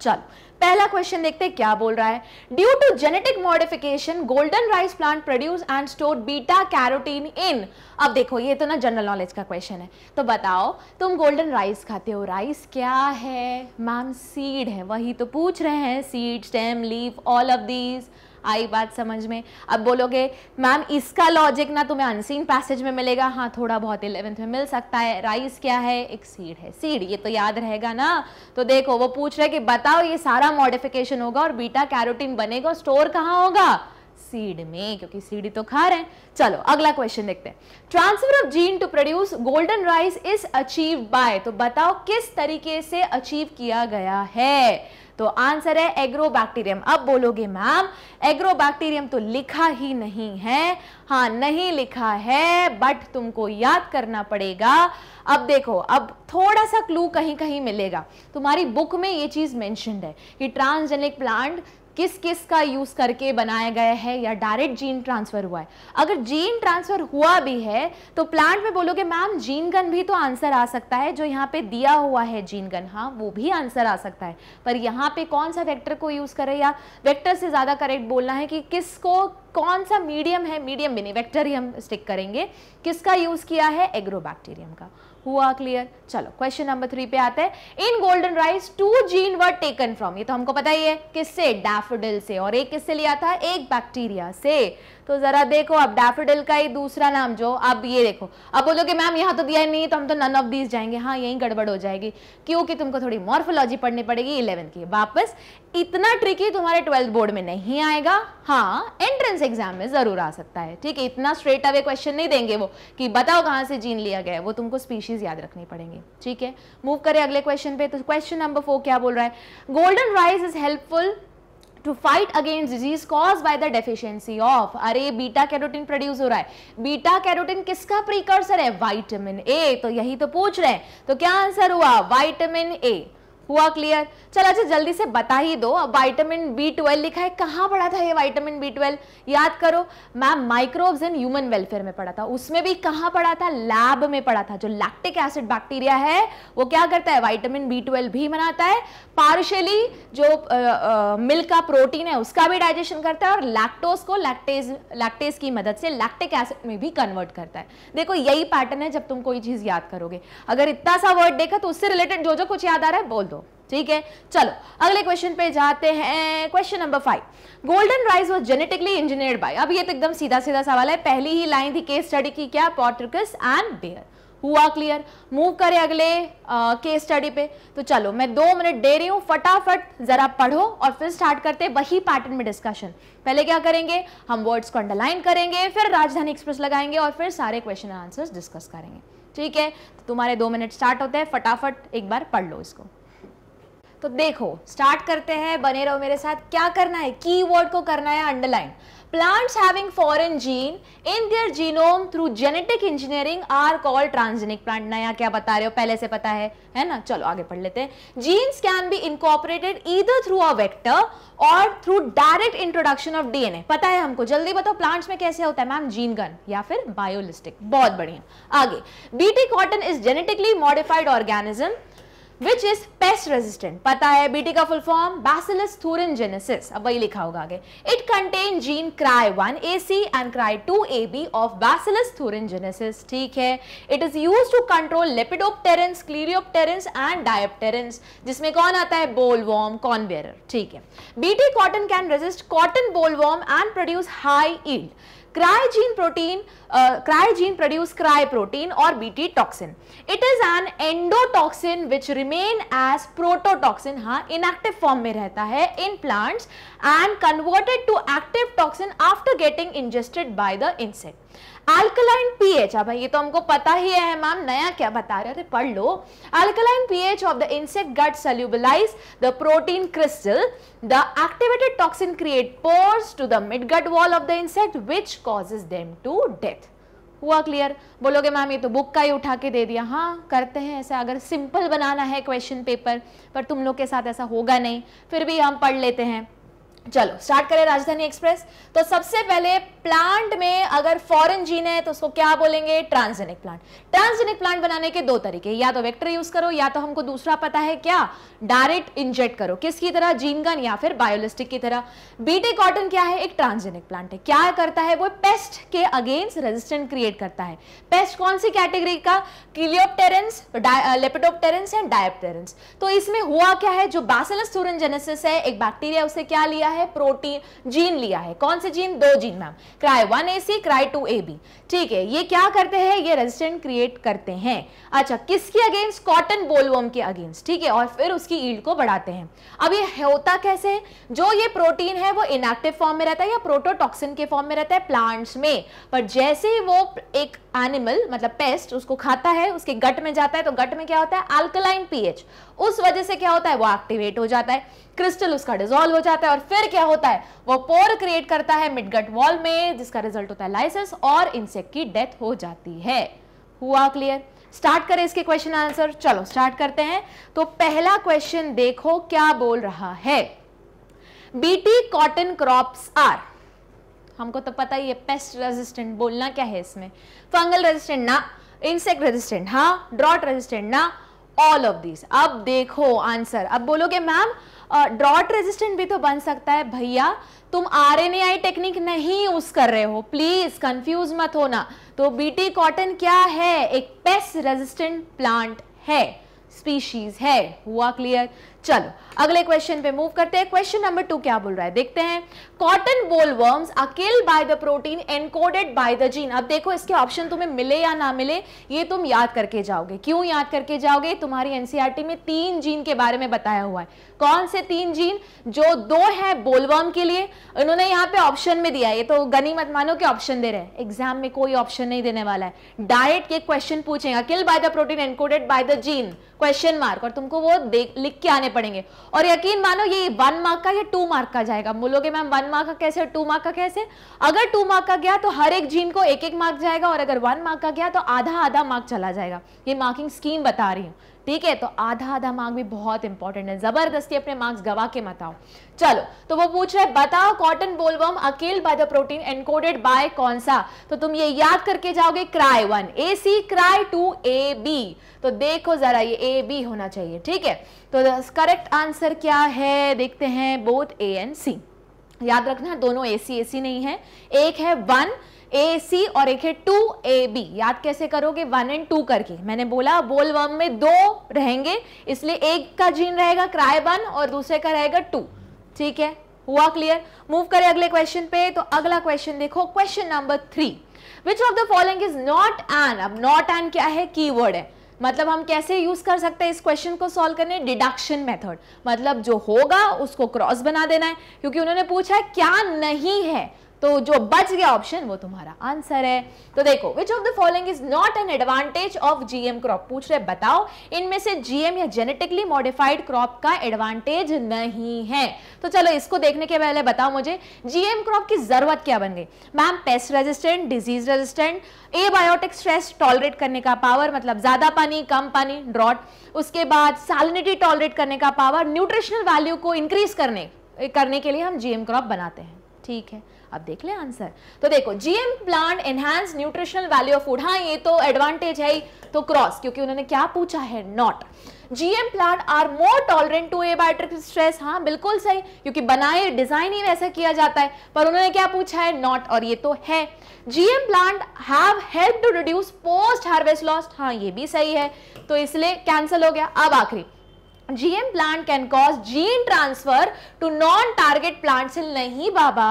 चलो पहला क्वेश्चन देखते हैं क्या बोल रहा है due to genetic modification golden rice plant produce and store beta carotene in अब देखो ये तो ना जनरल नॉलेज का क्वेश्चन है तो बताओ तुम गोल्डन राइस खाते हो राइस क्या है मैम सीड है वही तो पूछ रहे हैं seed stem leave all of these आई बात समझ में अब बोलोगे मैम इसका लॉजिक ना तुम्हें अनसीन पैसेज में मिलेगा हाँ थोड़ा बहुत इलेवेंथ में मिल सकता है राइस क्या है एक सीड है सीड ये तो याद रहेगा ना तो देखो वो पूछ रहे कि बताओ ये सारा मॉडिफिकेशन होगा और बीटा कैरोटीन बनेगा स्टोर कहाँ होगा सीड में क्योंकि सीड तो खा रहे हैं चलो अगला क्वेश्चन देखते हैं transfer of gene to produce golden rice is achieve by तो बताओ किस तरीके से अचीव किया गया है तो आंसर है एग्रोबैक्टीरियम अब बोलोगे मैम एग्रोबैक्टीरियम तो लिखा ही नहीं है हाँ नहीं लिखा है बट तुमको याद करना पड़ेगा अब देखो अब थोड़ा सा क्लू कहीं कहीं मिलेगा तुम्हारी बुक में ये चीज़ मैंशनड है कि ट्रांसजेनिक प्लांट किस किस का यूज़ करके बनाया गया है या डायरेक्ट जीन ट्रांसफ़र हुआ है अगर जीन ट्रांसफ़र हुआ भी है तो प्लांट में बोलोगे मैम जीन गन भी तो आंसर आ सकता है जो यहाँ पे दिया हुआ है जीन गन हाँ वो भी आंसर आ सकता है पर यहाँ पे कौन सा वेक्टर को यूज़ करें या वेक्टर से ज़्यादा करेक्ट बोलना है कि किसको कौन सा मीडियम है मीडियम भी नहीं वैक्टर ही हम स्टिक करेंगे किसका यूज़ किया है एग्रोबैक्टीरियम का हुआ क्लियर चलो क्वेश्चन नंबर थ्री पे आता है in golden rice two gene were taken from ये तो हमको पता ही है किससे डैफोडिल से और एक किससे लिया था एक बैक्टीरिया से तो ज़रा देखो अब डैफोडिल का ही दूसरा नाम जो अब ये देखो अब बोलोगे मैम यहाँ तो दिया ही नहीं तो हम तो नन ऑफ दीज जाएंगे हाँ यही गड़बड़ हो जाएगी क्योंकि तुमको थोड़ी मॉर्फोलॉजी पढ़नी पड़ेगी इलेवंथ की वापस इतना ट्रिकी तुम्हारे ट्वेल्थ बोर्ड में नहीं आएगा हाँ एंट्रेंस एग्जाम में ज़रूर आ सकता है ठीक है इतना स्ट्रेट अवे क्वेश्चन नहीं देंगे वो कि बताओ कहाँ से जीन लिया गया है वो तुमको स्पीशीज़ याद रखनी पड़ेंगे ठीक है मूव करें अगले क्वेश्चन पे तो क्वेश्चन नंबर फोर क्या बोल रहा है golden rice is helpful to fight against disease cause by the deficiency of अरे बीटा कैरोटीन प्रोड्यूस हो रहा है बीटा कैरोटीन किसका प्रीकर्सर है वाइटामिन ए तो यही तो पूछ रहे हैं तो क्या आंसर हुआ वाइटामिन ए हुआ क्लियर चल अच्छा जल्दी से बता ही दो वाइटामिन बी ट्वेल्व लिखा है कहाँ पढ़ा था ये वाइटामिन बी ट्वेल्व याद करो ma'am microbes in human welfare में पढ़ा था उसमें भी कहाँ पढ़ा था लैब में पढ़ा था जो लैक्टिक एसिड बैक्टीरिया है वो क्या करता है वाइटामिन बी ट्वेल्व भी बनाता है पार्शली जो मिल्क का प्रोटीन है उसका भी डाइजेशन करता है और लैक्टोज को लैक्टेज लैक्टेज की मदद से लैक्टिक एसिड में भी कन्वर्ट करता है देखो यही पैटर्न है जब तुम कोई चीज़ याद करोगे अगर इतना सा वर्ड देखा तो उससे रिलेटेड जो जो कुछ याद आ रहा है बोल दो ठीक है चलो अगले क्वेश्चन पे जाते हैं question number five golden rice was genetically engineer by अब ये तो एकदम सीधा सीधा सवाल है पहली ही लाइन थी केस स्टडी की क्या पॉट्रिकस एंड बेयर हुआ क्लियर मूव करें अगले केस स्टडी पे तो चलो मैं दो मिनट दे रही हूँ फटाफट जरा पढ़ो और फिर स्टार्ट करते वही पैटर्न में डिस्कशन पहले क्या करेंगे हम वर्ड्स को अंडरलाइन करेंगे फिर राजधानी एक्सप्रेस लगाएंगे और फिर सारे क्वेश्चन आंसर्स डिस्कस करेंगे ठीक है तो तुम्हारे दो मिनट स्टार्ट होते हैं फटाफट एक बार पढ़ लो इसको तो देखो स्टार्ट करते हैं बने रहो मेरे साथ क्या करना है कीवर्ड को करना है underline plants having foreign gene in their genome through genetic engineering are called transgenic plant नया क्या बता रहे हो पहले से पता है है ना चलो आगे पढ़ लेते हैं genes can be incorporated either through a vector और through direct introduction of DNA पता है हमको जल्दी बताओ प्लांट्स में कैसे होता है मैम जीन गन या फिर बायोलिस्टिक बहुत बढ़िया आगे BT cotton is genetically modified organism which is pest resistant पता है बीटी का full form bacillus thuringiensis अब वही लिखा होगा आगे it contain gene cry one A C and cry two A B of bacillus thuringiensis ठीक है it is use to control lepidopterans coleopterans and dipterans जिसमें कौन आता है बोलवॉम कॉनबेर ठीक है BT cotton can resist cotton bollworm and produce high yield cry gene protein cry gene produce cry protein और BT toxin it is an endotoxin which remain as protoxin हाँ इनएक्टिव फॉर्म में रहता है in plants and converted to active toxin after getting ingested by the insect alkaline pH अब ये तो हमको पता ही है मैम नया क्या बता रहे थे पढ़ लो alkaline pH of the insect gut solubilize the protein crystal the activated toxin create pores to the mid gut wall of the insect which causes them to death हुआ क्लियर बोलोगे मैम ये तो बुक का ही उठा के दे दिया हाँ करते हैं ऐसा अगर सिंपल बनाना है क्वेश्चन पेपर पर तुम लोग के साथ ऐसा होगा नहीं फिर भी हम पढ़ लेते हैं चलो स्टार्ट करें राजधानी एक्सप्रेस तो सबसे पहले प्लांट में अगर फॉरेन जीन है तो उसको क्या बोलेंगे ट्रांसजेनिक प्लांट ट्रांसजेनिक प्लांट बनाने के दो तरीके या तो वेक्टर यूज करो या तो हमको दूसरा पता है क्या डायरेक्ट इंजेक्ट करो किसकी तरह जीन गन या फिर बायोलिस्टिक की तरह बीटे कॉटन क्या है एक ट्रांसजेनिक प्लांट है क्या करता है वो पेस्ट के अगेंस्ट रेजिस्टेंट क्रिएट करता है पेस्ट कौन सी कैटेगरी का क्लियोपटेरेंस लेपिडोप्टेरेंस एंड डायोपटेरेंस तो इसमें हुआ क्या है जो बासिलस थूरन जेनेसिस है एक बैक्टीरिया उसे क्या लिया लिया है प्रोटीन जीन लिया है कौन से जीन दो gene ma'am cry one A C cry two A B ठीक है ये क्या करते हैं ये रेजिस्टेंट क्रिएट करते हैं अच्छा किसके अगेंस्ट कॉटन बोलवम के अगेंस्ट ठीक है और फिर उसकी ईल्ड को बढ़ाते हैं अब ये होता कैसे जो ये प्रोटीन है वो इनएक्टिव फॉर्म में रहता है या प्रोटोटॉक्सिन के फॉर्म में रहता है प्लांट्स में पर जैसे ही वो एक एनिमल मतलब पेस्ट उसको खाता है उसके गट में जाता है तो गट में क्या होता है अल्कलाइन पीएच उस वजह से क्या होता है वो एक्टिवेट हो जाता है क्रिस्टल उसका डिजोल्व हो जाता है और फिर क्या होता है वो पोर क्रिएट करता है मिडगट वॉल में जिसका रिजल्ट होता है लाइसेंस और इंसेक्ट की डेथ हो जाती है हुआ क्लियर स्टार्ट करें इसके क्वेश्चन आंसर चलो स्टार्ट करते हैं तो पहला क्वेश्चन देखो क्या बोल रहा है बीटी कॉटन क्रॉप्स आर हमको तो पता ही है पेस्ट रेजिस्टेंट बोलना क्या है इसमें फंगल रेजिस्टेंट ना इंसेक्ट रेजिस्टेंट हाँ ड्रॉट रेजिस्टेंट ना ऑल ऑफ दीज अब देखो आंसर अब बोलोगे मैम ड्रॉट रेजिस्टेंट भी तो बन सकता है भैया तुम आरएनएआई टेक्निक नहीं यूज कर रहे हो प्लीज कंफ्यूज मत होना तो बीटी कॉटन क्या है एक पेस्ट रेजिस्टेंट प्लांट है स्पीशीज है हुआ क्लियर चलो अगले क्वेश्चन पे मूव करते हैं क्वेश्चन नंबर टू क्या बोल रहा है देखते हैं cotton boll worms are killed by the protein encoded by the gene अब देखो इसके ऑप्शन तुम्हें मिले या ना मिले ये तुम याद करके जाओगे क्यों याद करके जाओगे तुम्हारी एनसीईआरटी e में तीन जीन के बारे में बताया हुआ है कौन से तीन जीन जो दो है बोलवर्म के लिए उन्होंने यहाँ पे ऑप्शन में दिया ये तो गनी मत मानो के ऑप्शन दे रहे हैं एग्जाम में कोई ऑप्शन नहीं देने वाला है डायट के क्वेश्चन पूछे are killed by the protein encoded by the gene question mark और तुमको वो लिख के आने पड़ेंगे और यकीन मानो ये वन मार्क का या टू मार्क का जाएगा बोलोगे मैम वन मार्क का कैसे टू मार्क का कैसे अगर टू मार्क का गया तो हर एक जीन को एक एक मार्क जाएगा और अगर वन मार्क का गया तो आधा आधा मार्क चला जाएगा ये मार्किंग स्कीम बता रही हूँ ठीक है तो आधा आधा मार्क भी बहुत इंपॉर्टेंट है जबरदस्ती अपने मार्क्स गवा के मत आओ चलो तो वो पूछ रहे बताओ cotton bollworm are killed by the protein encoded by कौन सा तो तुम ये याद करके जाओगे cry one A C cry two A B तो देखो जरा ये ए बी होना चाहिए ठीक है तो करेक्ट आंसर क्या है देखते हैं बोथ ए एंड सी याद रखना दोनों ए सी ए सी नहीं है एक है वन ए सी और एक है टू ए बी याद कैसे करोगे वन एंड टू करके मैंने बोला बोलवर्म में दो रहेंगे इसलिए एक का जीन रहेगा क्राय वन और दूसरे का रहेगा टू ठीक है हुआ क्लियर मूव करें अगले क्वेश्चन पे तो अगला क्वेश्चन देखो question number three which of the following is not an अब नॉट एन क्या है की है मतलब हम कैसे यूज कर सकते हैं इस क्वेश्चन को सॉल्व करने डिडक्शन मेथड मतलब जो होगा उसको क्रॉस बना देना है क्योंकि उन्होंने पूछा है क्या नहीं है तो जो बच गया ऑप्शन वो तुम्हारा आंसर है तो देखो which of the following is not an advantage of GM crop पूछ रहे बताओ इनमें से जीएम या जेनेटिकली मॉडिफाइड क्रॉप का एडवांटेज नहीं है तो चलो इसको देखने के पहले बताओ मुझे जीएम क्रॉप की जरूरत क्या बन गई ma'am pest resistant disease resistant abiotic stress tolerate करने का पावर मतलब ज्यादा पानी कम पानी ड्रॉट उसके बाद सैलिनिटी टॉलरेट करने का पावर न्यूट्रिशनल वैल्यू को इंक्रीज करने करने के लिए हम जीएम क्रॉप बनाते हैं ठीक है अब देख ले आंसर तो देखो GM plant enhance nutritional value of food हाँ ये तो एडवांटेज है ही तो क्रॉस क्योंकि उन्होंने क्या पूछा है not GM plant are more tolerant to abiotic stress हाँ बिल्कुल सही क्योंकि बनाए डिजाइन ही वैसा किया जाता है पर उन्होंने क्या पूछा है नॉट और ये तो है GM plant have help to reduce post harvest lost हाँ ये भी सही है तो इसलिए कैंसिल हो गया अब आखिरी GM plant can cause gene transfer to non target plant से नहीं बाबा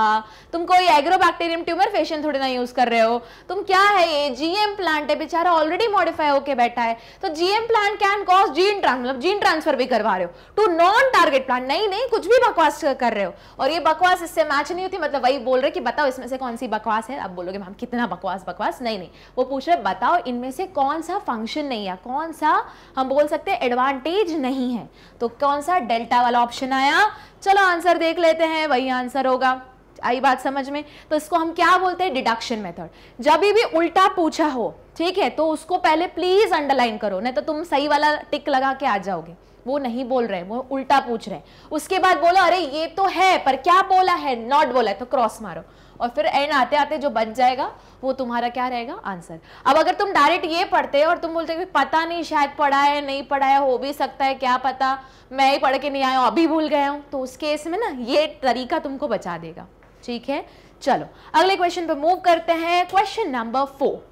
तुम कोई एग्रोबैक्टीरियम ट्यूमर फेशन थोड़ी ना यूज कर रहे हो तुम क्या है ये जीएम प्लांट है बेचारा ऑलरेडी मॉडिफाई होके बैठा है तो GM plant can cause gene trans मतलब जीन ट्रांसफर भी करवा रहे हो टू नॉन टारगेट प्लांट नहीं नहीं कुछ भी बकवास कर रहे हो और ये बकवास इससे मैच नहीं होती मतलब वही बोल रहे कि बताओ इसमें से कौन सी बकवास है आप बोलोगे मैम कितना बकवास बकवास नहीं नहीं वो पूछ रहे बताओ इनमें से कौन सा फंक्शन नहीं है कौन सा हम बोल सकते हैं एडवांटेज नहीं है तो कौन सा डेल्टा वाला ऑप्शन आया चलो आंसर देख लेते हैं वही आंसर होगा आई बात समझ में तो इसको हम क्या बोलते हैं डिडक्शन मेथड जब भी उल्टा पूछा हो ठीक है तो उसको पहले प्लीज अंडरलाइन करो नहीं तो तुम सही वाला टिक लगा के आ जाओगे वो नहीं बोल रहे वो उल्टा पूछ रहे उसके बाद बोला अरे ये तो है पर क्या बोला है नॉट बोला है तो क्रॉस मारो और फिर एन आते आते जो बच जाएगा वो तुम्हारा क्या रहेगा आंसर अब अगर तुम डायरेक्ट ये पढ़ते और तुम बोलते पता नहीं शायद पढ़ा है नहीं पढ़ा है हो भी सकता है क्या पता मैं ही पढ़ के नहीं आया अभी भूल गया हूँ तो उस केस में ना ये तरीका तुमको बचा देगा ठीक है चलो अगले क्वेश्चन पे मूव करते हैं क्वेश्चन नंबर फोर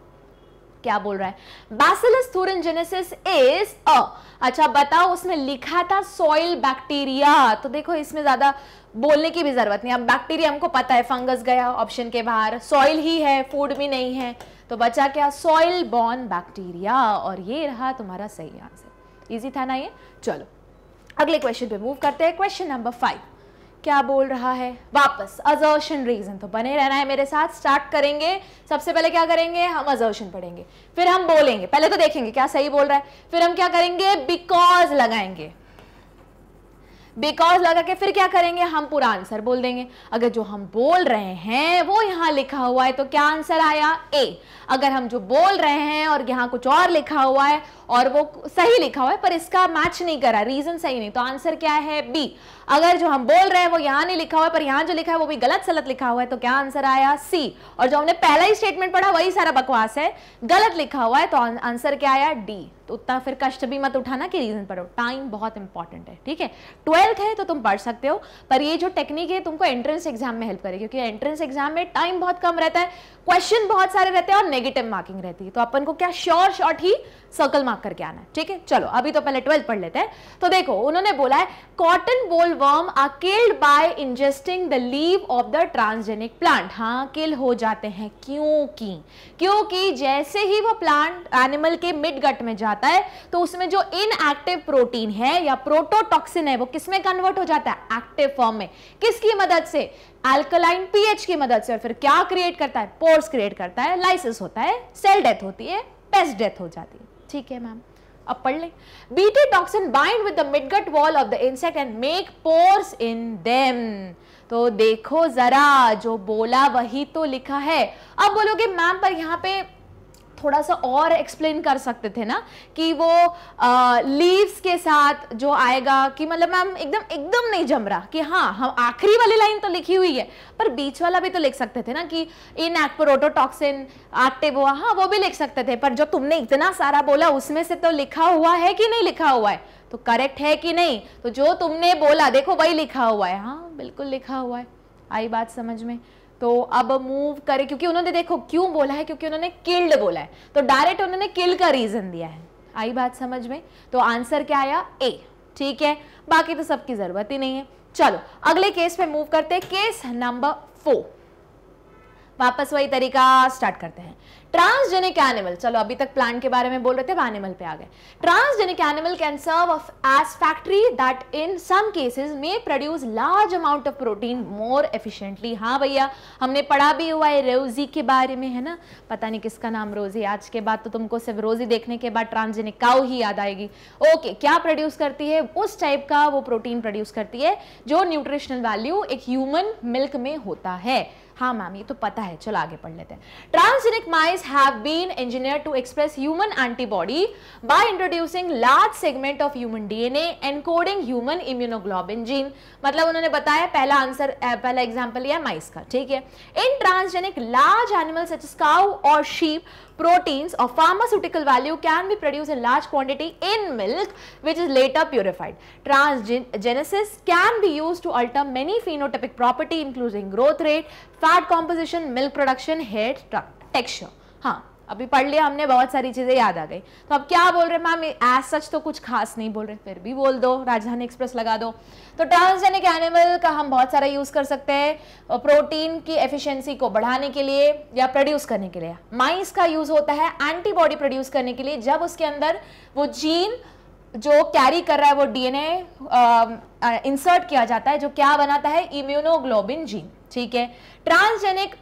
क्या बोल रहा है बैसिलस थूरनजेनेसिस इज अ अच्छा बताओ उसमें लिखा था सॉइल बैक्टीरिया तो देखो इसमें ज्यादा बोलने की भी ज़रूरत नहीं अब बैक्टीरिया हमको पता है फंगस गया ऑप्शन के बाहर सॉइल ही है फूड भी नहीं है तो बचा क्या सॉइल बॉर्न बैक्टीरिया और ये रहा तुम्हारा सही आंसर इजी था ना ये चलो अगले क्वेश्चन पे मूव करते हैं क्वेश्चन नंबर फाइव क्या बोल रहा है वापस अजर्शन रीजन तो बने रहना है मेरे साथ स्टार्ट करेंगे सबसे पहले क्या करेंगे हम अजर्शन पढ़ेंगे फिर हम बोलेंगे पहले तो देखेंगे क्या सही बोल रहा है फिर हम क्या करेंगे बिकॉज लगाएंगे बिकॉज लगा के फिर क्या करेंगे हम पूरा आंसर बोल देंगे अगर जो हम बोल रहे हैं वो यहां लिखा हुआ है तो क्या आंसर आया ए अगर हम जो बोल रहे हैं और यहाँ कुछ और लिखा हुआ है और वो सही लिखा हुआ है पर इसका मैच नहीं करा रीजन सही नहीं तो आंसर क्या है बी अगर जो हम बोल रहे हैं वो यहां नहीं लिखा हुआ है पर यहां जो लिखा है वो भी गलत सलत लिखा हुआ है तो क्या आंसर आया सी और जो हमने पहला ही स्टेटमेंट पढ़ा वही सारा बकवास है गलत लिखा हुआ है तो आंसर क्या आया डी तो उतना फिर कष्ट भी मत उठाना कि रीजन पढ़ो टाइम बहुत इंपॉर्टेंट है ठीक है ट्वेल्थ है तो तुम पढ़ सकते हो पर ये जो टेक्निक है तुमको एंट्रेंस एग्जाम में हेल्प करेगी क्योंकि एंट्रेंस एग्जाम में टाइम बहुत कम रहता है क्वेश्चन बहुत सारे रहते हैं और नेगेटिव मार्किंग रहती है तो अपन को क्या श्योर शॉर्ट ही सर्कल मार्क करके आना है ठीक है चलो अभी तो पहले ट्वेल्थ पढ़ लेते हैं तो देखो उन्होंने बोला है cotton boll worm are killed by ingesting the leave of the transgenic plant हाँ किल हो जाते हैं क्योंकि क्योंकि जैसे ही वो प्लांट एनिमल के मिड गट में जाता है तो उसमें जो इनएक्टिव प्रोटीन है या प्रोटोटॉक्सिन है वो किसमें कन्वर्ट हो जाता है एक्टिव फॉर्म में किसकी मदद से एल्कलाइन पीएच की मदद से और फिर क्या क्रिएट करता है पोर्स क्रिएट करता है लाइसिस होता है सेल डेथ होती है पेस्ट डेथ हो जाती है ठीक है मैम अब पढ़ लें BT toxin bind with the midgut wall of the insect and make pores in them तो देखो जरा जो बोला वही तो लिखा है अब बोलोगे मैम पर यहाँ पे थोड़ा सा और एक्सप्लेन कर सकते थे ना कि वो लीव्स के साथ जो आएगा कि मतलब मैम एकदम एकदम नहीं जम रहा कि हाँ हम आखिरी वाली लाइन तो लिखी हुई है पर बीच वाला भी तो लिख सकते थे ना कि इन आटे वो हाँ वो भी लिख सकते थे पर जो तुमने इतना सारा बोला उसमें से तो लिखा हुआ है कि नहीं लिखा हुआ है तो करेक्ट है कि नहीं तो जो तुमने बोला देखो वही लिखा हुआ है हाँ बिल्कुल लिखा हुआ है आई बात समझ में तो अब मूव करे क्योंकि उन्होंने देखो क्यों बोला है क्योंकि उन्होंने किल्ड बोला है तो डायरेक्ट उन्होंने किल का रीजन दिया है आई बात समझ में तो आंसर क्या आया ए ठीक है बाकी तो सबकी जरूरत ही नहीं है चलो अगले केस पे मूव करते हैं केस नंबर फोर वापस वही तरीका स्टार्ट करते हैं ट्रांसजेनिक एनिमल चलो अभी तक प्लांट के बारे में बोल रहे थे एनिमल पे आ गए transgenic animal can serve of as factory that in some cases may produce large amount of protein more efficiently हाँ भैया हमने पढ़ा भी हुआ है रोजी के बारे में है ना पता नहीं किसका नाम रोजी आज के बाद तो तुमको सिर्फ रोजी देखने के बाद ट्रांसजेनिक काउ ही याद आएगी ओके क्या प्रोड्यूस करती है उस टाइप का वो प्रोटीन प्रोड्यूस करती है जो न्यूट्रिशनल वैल्यू एक ह्यूमन मिल्क में होता है हाँ मैम ये तो पता है चलो आगे पढ़ लेते हैं transgenic mice have been engineer to express human antibody by introducing large segment of human DNA encoding human immunoglobulin gene मतलब उन्होंने बताया पहला आंसर पहला एग्जाम्पल लिया माइस का ठीक है in transgenic large animals such cow और sheep proteins of pharmaceutical value can be produced in large quantity in milk which is later purified. Transgenesis can be used to alter many phenotypic property including growth rate, fat composition, milk production, hair texture. Huh. अभी पढ़ लिया हमने बहुत सारी चीज़ें याद आ गई तो अब क्या बोल रहे मैम एज सच तो कुछ खास नहीं बोल रहे फिर भी बोल दो राजधानी एक्सप्रेस लगा दो तो ट्रांसजेनिक एनिमल का हम बहुत सारा यूज़ कर सकते हैं प्रोटीन की एफिशिएंसी को बढ़ाने के लिए या प्रोड्यूस करने के लिए माइस का यूज़ होता है एंटीबॉडी प्रोड्यूस करने के लिए जब उसके अंदर वो जीन जो कैरी कर रहा है वो डीएनए इंसर्ट किया जाता है जो क्या बनाता है इम्यूनोग्लोबिन जीन ठीक है ट्रांसजेनिक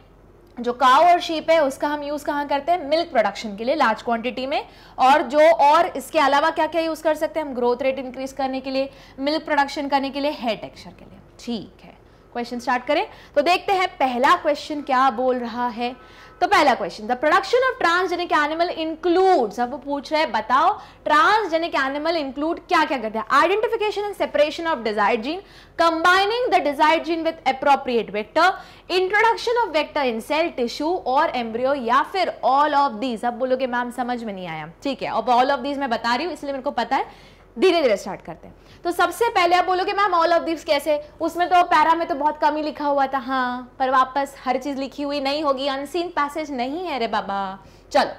जो काव और शीप है उसका हम यूज़ कहाँ करते हैं मिल्क प्रोडक्शन के लिए लार्ज क्वांटिटी में और जो और इसके अलावा क्या क्या यूज़ कर सकते हैं हम ग्रोथ रेट इंक्रीज करने के लिए मिल्क प्रोडक्शन करने के लिए हेयर टेक्सचर के लिए ठीक है क्वेश्चन स्टार्ट करें तो देखते हैं पहला क्वेश्चन क्या बोल रहा है तो पहला question the production of transgenic animal include अब वो पूछ रहे हैं बताओ ट्रांसजेनिक एनिमल इंक्लूड क्या क्या करते हैं identification and separation of desired gene combining the desired gene with appropriate vector introduction of vector in cell tissue और एम्ब्रियो या फिर ऑल ऑफ दीज अब बोलोगे मैम समझ में नहीं आया ठीक है अब ऑल ऑफ दीज मैं बता रही हूँ इसलिए मेरे को पता है धीरे धीरे स्टार्ट करते हैं तो सबसे पहले आप बोलोगे मैम ऑल ऑफ दीप्स कैसे उसमें तो पैरा में तो बहुत कम ही लिखा हुआ था हाँ पर वापस हर चीज़ लिखी हुई नहीं होगी अनसीन पैसेज नहीं है अरे बाबा चलो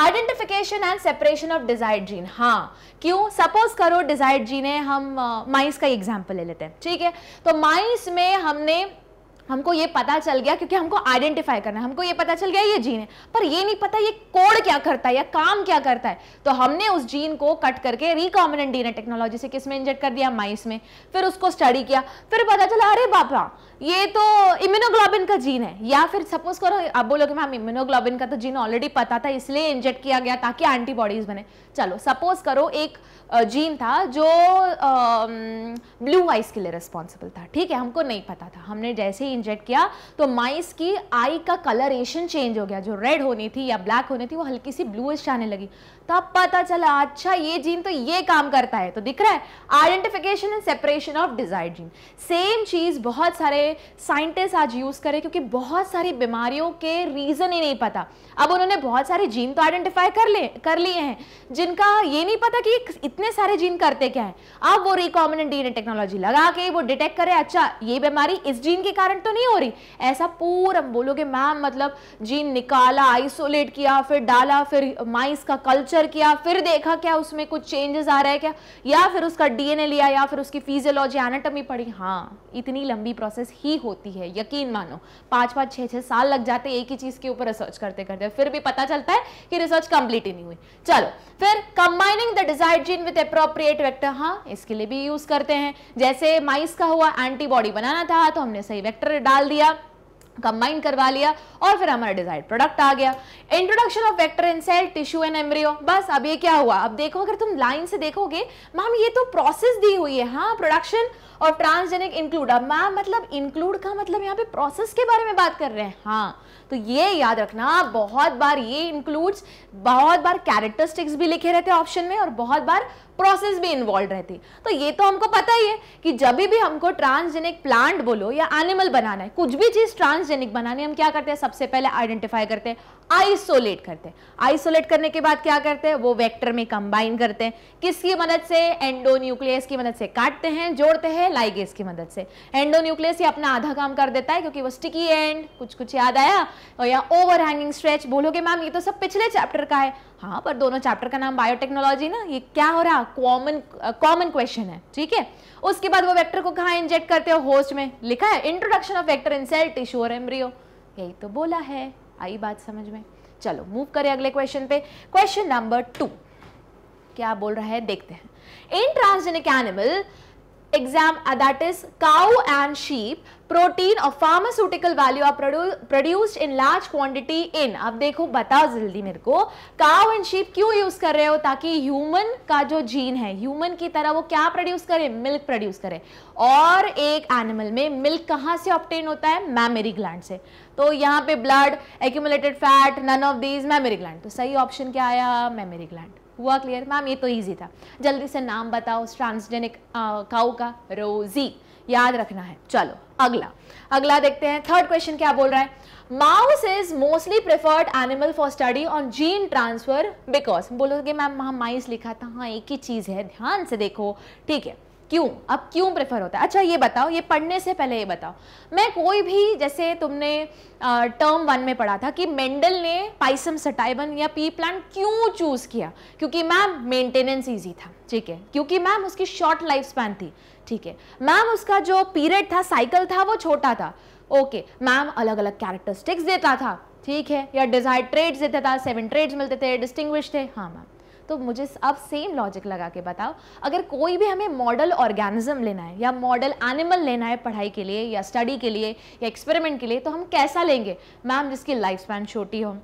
identification and separation of desired gene हाँ क्यों सपोज करो डिजायर्ड जीन है हम माइस का एग्जाम्पल ले लेते हैं ठीक है तो माइस में हमने हमको ये पता चल गया क्योंकि हमको आइडेंटिफाई करना है हमको ये पता चल गया ये जीन है पर ये नहीं पता ये कोड क्या करता है या काम क्या करता है तो हमने उस जीन को कट करके रिकॉमिनेंट डीएनए टेक्नोलॉजी से किस में इंजेक्ट कर दिया माइस में फिर उसको स्टडी किया फिर पता चला अरे बापा ये तो इम्यूनोग्लोबिन का जीन है या फिर सपोज करो आप बोलोगे मैम इम्यूनोग्लोबिन का तो जीन ऑलरेडी पता था इसलिए इंजेक्ट किया गया ताकि एंटीबॉडीज बने चलो सपोज करो एक जीन था जो ब्लू आइस के लिए रिस्पॉन्सिबल था ठीक है हमको नहीं पता था हमने जैसे ही इंजेक्ट किया तो माइस की आई का कलरेशन चेंज हो गया जो रेड होनी थी या ब्लैक होनी थी वो हल्की सी ब्लूइश आने लगी तब पता चला अच्छा ये जीन तो ये काम करता है तो दिख रहा है identification and separation of desired gene same चीज़ बहुत सारे साइंटिस्ट आज यूज़ करें क्योंकि बहुत सारी बीमारियों के रीज़न ही नहीं पता अब उन्होंने बहुत सारे जीन तो आइडेंटिफाई कर ले कर लिए हैं जिनका ये नहीं पता कि इतने सारे जीन करते क्या है अब वो रिकॉमिनेंट डी टेक्नोलॉजी लगा के वो डिटेक्ट करे अच्छा ये बीमारी इस जीन के कारण तो नहीं हो रही ऐसा पूरा बोलोगे मैम मतलब जीन निकाला आइसोलेट किया फिर डाला फिर माइस का कल्चर मेजर किया फिर देखा क्या उसमें कुछ चेंजेस आ रहा है क्या या फिर उसका डीएनए लिया या फिर उसकी फिजियोलॉजी एनाटॉमी पढ़ी हाँ इतनी लंबी प्रोसेस ही होती है यकीन मानो पाँच पाँच छः छः साल लग जाते एक ही चीज़ के ऊपर रिसर्च करते करते फिर भी पता चलता है कि रिसर्च कंप्लीट ही नहीं हुई चलो फिर combining the desire gene with appropriate vector हाँ इसके लिए भी यूज़ करते हैं जैसे माइस का हुआ एंटीबॉडी बनाना था तो हमने सही वैक्टर डाल दिया कंबाइन करवा लिया और फिर हमारा डिजायर्ड प्रोडक्ट आ गया introduction of vector in cell tissue and embryo बस अब ये क्या हुआ अब देखो अगर तुम लाइन से देखोगे मैम ये तो प्रोसेस दी हुई है हाँ प्रोडक्शन और ट्रांसजेनिक इंक्लूड अब मैम मतलब इंक्लूड का मतलब यहाँ पे प्रोसेस के बारे में बात कर रहे हैं हाँ तो ये याद रखना बहुत बार ये इंक्लूड्स बहुत बार कैरेक्टरिस्टिक्स भी लिखे रहते हैं ऑप्शन में और बहुत बार प्रोसेस भी इन्वॉल्व रहती तो ये तो हमको पता ही है कि जब भी हमको ट्रांसजेनिक प्लांट बोलो या एनिमल बनाना है कुछ भी चीज़ ट्रांसजेनिक बनानी हम क्या करते हैं सबसे पहले आइडेंटिफाई करते हैं आइसोलेट करते हैं आइसोलेट करने के बाद क्या करते हैं वो वेक्टर में कंबाइन करते हैं किसकी मदद से एंडो न्यूक्लियस की मदद से काटते हैं जोड़ते हैं लाइगेस की मदद से एंडो न्यूक्लियस ही अपना आधा काम कर देता है क्योंकि वो स्टिकी एंड कुछ कुछ याद आया और या ओवर हैंगिंग स्ट्रेच बोलोगे मैम ये तो सब पिछले चैप्टर का है हाँ पर दोनों चैप्टर का नाम बायोटेक्नोलॉजी ना ये क्या हो रहा कॉमन कॉमन क्वेश्चन है ठीक है उसके बाद वो वेक्टर को कहा इंजेक्ट करते हो होस्ट में लिखा है introduction of vector in cell tissue और एम्ब्रियो यही तो बोला है आई बात समझ में चलो मूव करें अगले क्वेश्चन पे क्वेश्चन नंबर टू क्या बोल रहा है देखते हैं in transgenic animal exam that is cow and sheep protein और pharmaceutical value are produced in large quantity in अब देखो बताओ जल्दी मेरे को काउ एंड शीप क्यों यूज कर रहे हो ताकि ह्यूमन का जो जीन है ह्यूमन की तरह वो क्या प्रोड्यूस करे मिल्क प्रोड्यूस करे और एक एनिमल में मिल्क कहाँ से ऑप्टेन होता है मैमेरी ग्लैंड से तो यहाँ पे blood accumulated fat none of these mammary gland तो सही ऑप्शन क्या आया मैमेरी ग्लैंड हुआ क्लियर मैम ये तो ईजी था जल्दी से नाम बताओ ट्रांसजेनिक काऊ का रोजी याद रखना है चलो अगला अगला देखते हैं थर्ड क्वेश्चन क्या बोल रहा है mouse is mostly preferred animal for study on gene transfer because बोलोगे मैम वहाँ माइस लिखा था हाँ एक ही चीज़ है ध्यान से देखो ठीक है क्यों अब क्यों प्रेफर होता है अच्छा ये बताओ ये पढ़ने से पहले ये बताओ मैं कोई भी जैसे तुमने आ, टर्म वन में पढ़ा था कि मेंडल ने पाइसम सटाइबन या पी प्लांट क्यों चूज़ किया क्योंकि मैम मेंटेनेंस इजी था ठीक है क्योंकि मैम उसकी शॉर्ट लाइफ स्पैन थी ठीक है मैम उसका जो पीरियड था साइकिल था वो छोटा था ओके मैम अलग अलग कैरेक्टरिस्टिक्स देता था ठीक है या डिजायर ट्रेड्स देता था सेवन ट्रेड्स मिलते थे डिस्टिंग्विश थे हाँ मैम तो मुझे अब सेम लॉजिक लगा के बताओ अगर कोई भी हमें मॉडल ऑर्गेनिज्म लेना है या मॉडल एनिमल लेना है पढ़ाई के लिए या स्टडी के लिए या एक्सपेरिमेंट के लिए तो हम कैसा लेंगे मैम जिसकी लाइफ स्पैन छोटी हो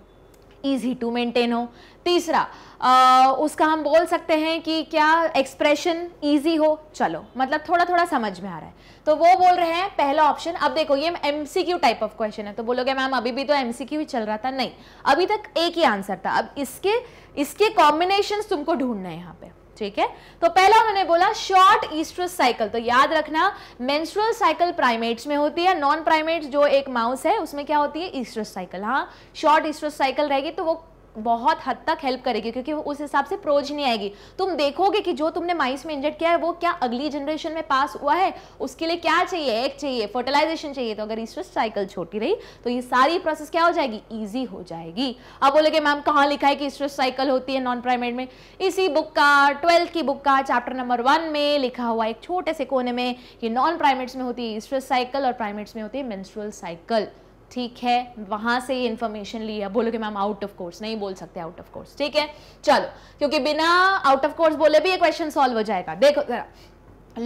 ईजी टू मेंटेन हो तीसरा आ, उसका हम बोल सकते हैं कि क्या एक्सप्रेशन ईजी हो चलो मतलब थोड़ा थोड़ा समझ में आ रहा है तो वो बोल रहे हैं पहला ऑप्शन अब देखो ये एम टाइप ऑफ क्वेश्चन है तो बोलोगे मैम अभी भी तो एम ही चल रहा था नहीं अभी तक एक ही आंसर था अब इसके इसके कॉम्बिनेशन तुमको ढूंढना है यहाँ पे ठीक है तो पहला उन्होंने बोला शॉर्ट ईस्ट्रस साइकिल तो याद रखना मेंस्ट्रुअल साइकिल प्राइमेट्स में होती है नॉन प्राइमेट्स जो एक माउस है उसमें क्या होती है ईस्ट्रस साइकिल हाँ शॉर्ट ईस्ट्रस साइकिल रहेगी तो वो बहुत हद तक हेल्प करेगी क्योंकि वो उस हिसाब से प्रोज नहीं आएगी तुम देखोगे कि जो तुमने माइस में इंजेक्ट किया है वो क्या अगली जनरेशन में पास हुआ है उसके लिए क्या चाहिए एक चाहिए फर्टिलाइजेशन चाहिए तो अगर ईस्ट साइकिल छोटी रही तो ये सारी प्रोसेस क्या हो जाएगी ईजी हो जाएगी अब बोलोगे मैम कहाँ लिखा है कि ईस्ट साइकिल होती है नॉन प्राइमेट में इसी बुक का ट्वेल्थ की बुक का चैप्टर नंबर वन में लिखा हुआ एक छोटे से कोने में कि नॉन प्राइमेट्स में होती है ईस्ट साइकिल और प्राइमेट्स में होती है मेंस्ट्रुअल साइकिल ठीक है वहां से इन्फॉर्मेशन ली है बोलो कि मैम आउट ऑफ कोर्स नहीं बोल सकते आउट ऑफ कोर्स ठीक है चलो क्योंकि बिना आउट ऑफ कोर्स बोले भी ये क्वेश्चन सॉल्व हो जाएगा देखो जरा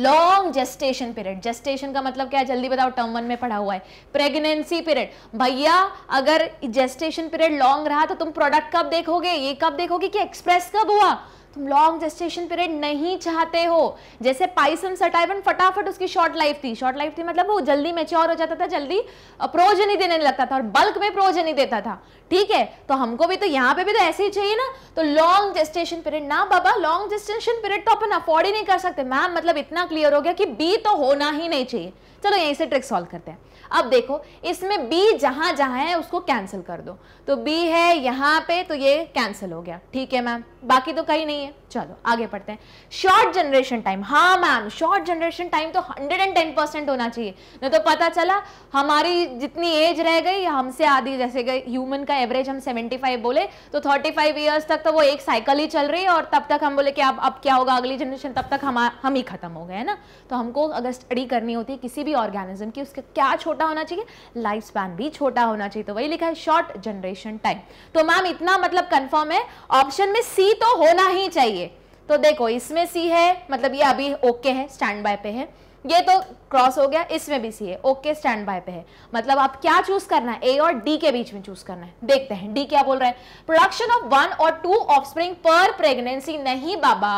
लॉन्ग जेस्टेशन पीरियड जेस्टेशन का मतलब क्या है जल्दी बताओ टर्म वन में पढ़ा हुआ है प्रेगनेंसी पीरियड भैया अगर जेस्टेशन पीरियड लॉन्ग रहा तो तुम प्रोडक्ट कब देखोगे ये कब देखोगे कि एक्सप्रेस कब हुआ तुम लॉन्ग जेस्टेशन पीरियड नहीं चाहते हो जैसे पाइसम सटाइवन फटाफट उसकी शॉर्ट लाइफ थी शॉर्ट लाइफ थी मतलब वो जल्दी मेच्योर हो जाता था जल्दी प्रोजनी देने लगता था और बल्क में प्रोजनी देता था ठीक है तो हमको भी तो यहाँ पे भी तो ऐसे ही चाहिए ना तो लॉन्ग जेस्टेशन पीरियड ना बाबा लॉन्ग जेस्टेशन पीरियड तो अपन अफोर्ड ही नहीं कर सकते मैम मतलब इतना क्लियर हो गया कि बी तो होना ही नहीं चाहिए चलो यहीं से ट्रिक सॉल्व करते हैं अब देखो इसमें बी जहां जहां है उसको कैंसिल कर दो तो बी है यहाँ पे तो ये कैंसिल हो गया ठीक है मैम बाकी तो कहीं नहीं है चलो आगे पढ़ते हैं शॉर्ट जनरेशन टाइम हाँ मैम शॉर्ट जनरेशन टाइम तो 110 परसेंट होना चाहिए न तो पता चला हमारी जितनी एज रह गई हमसे आधी जैसे गई ह्यूमन का एवरेज हम 75 बोले तो 35 फाइव ईयर्स तक तो वो एक साइकिल ही चल रही है और तब तक हम बोले कि अब अब क्या होगा अगली जनरेशन तब तक हम हम ही खत्म हो गए है ना तो हमको अगर स्टडी करनी होती है किसी भी ऑर्गेनिज्म की उसका क्या छोटा होना चाहिए लाइफ स्पैन भी छोटा होना चाहिए तो वही लिखा है शॉर्ट जनरेशन टाइम तो मैम इतना मतलब कन्फर्म है ऑप्शन में सी सी तो होना ही चाहिए तो देखो इसमें सी है मतलब ये अभी ओके है स्टैंड बाय पे है ये तो क्रॉस हो गया इसमें भी सी है ओके स्टैंड बाय पे है मतलब आप क्या चूज करना है ए और डी के बीच में चूज करना है देखते हैं डी क्या बोल रहा है प्रोडक्शन ऑफ वन और टू ऑफ पर प्रेगनेंसी नहीं बाबा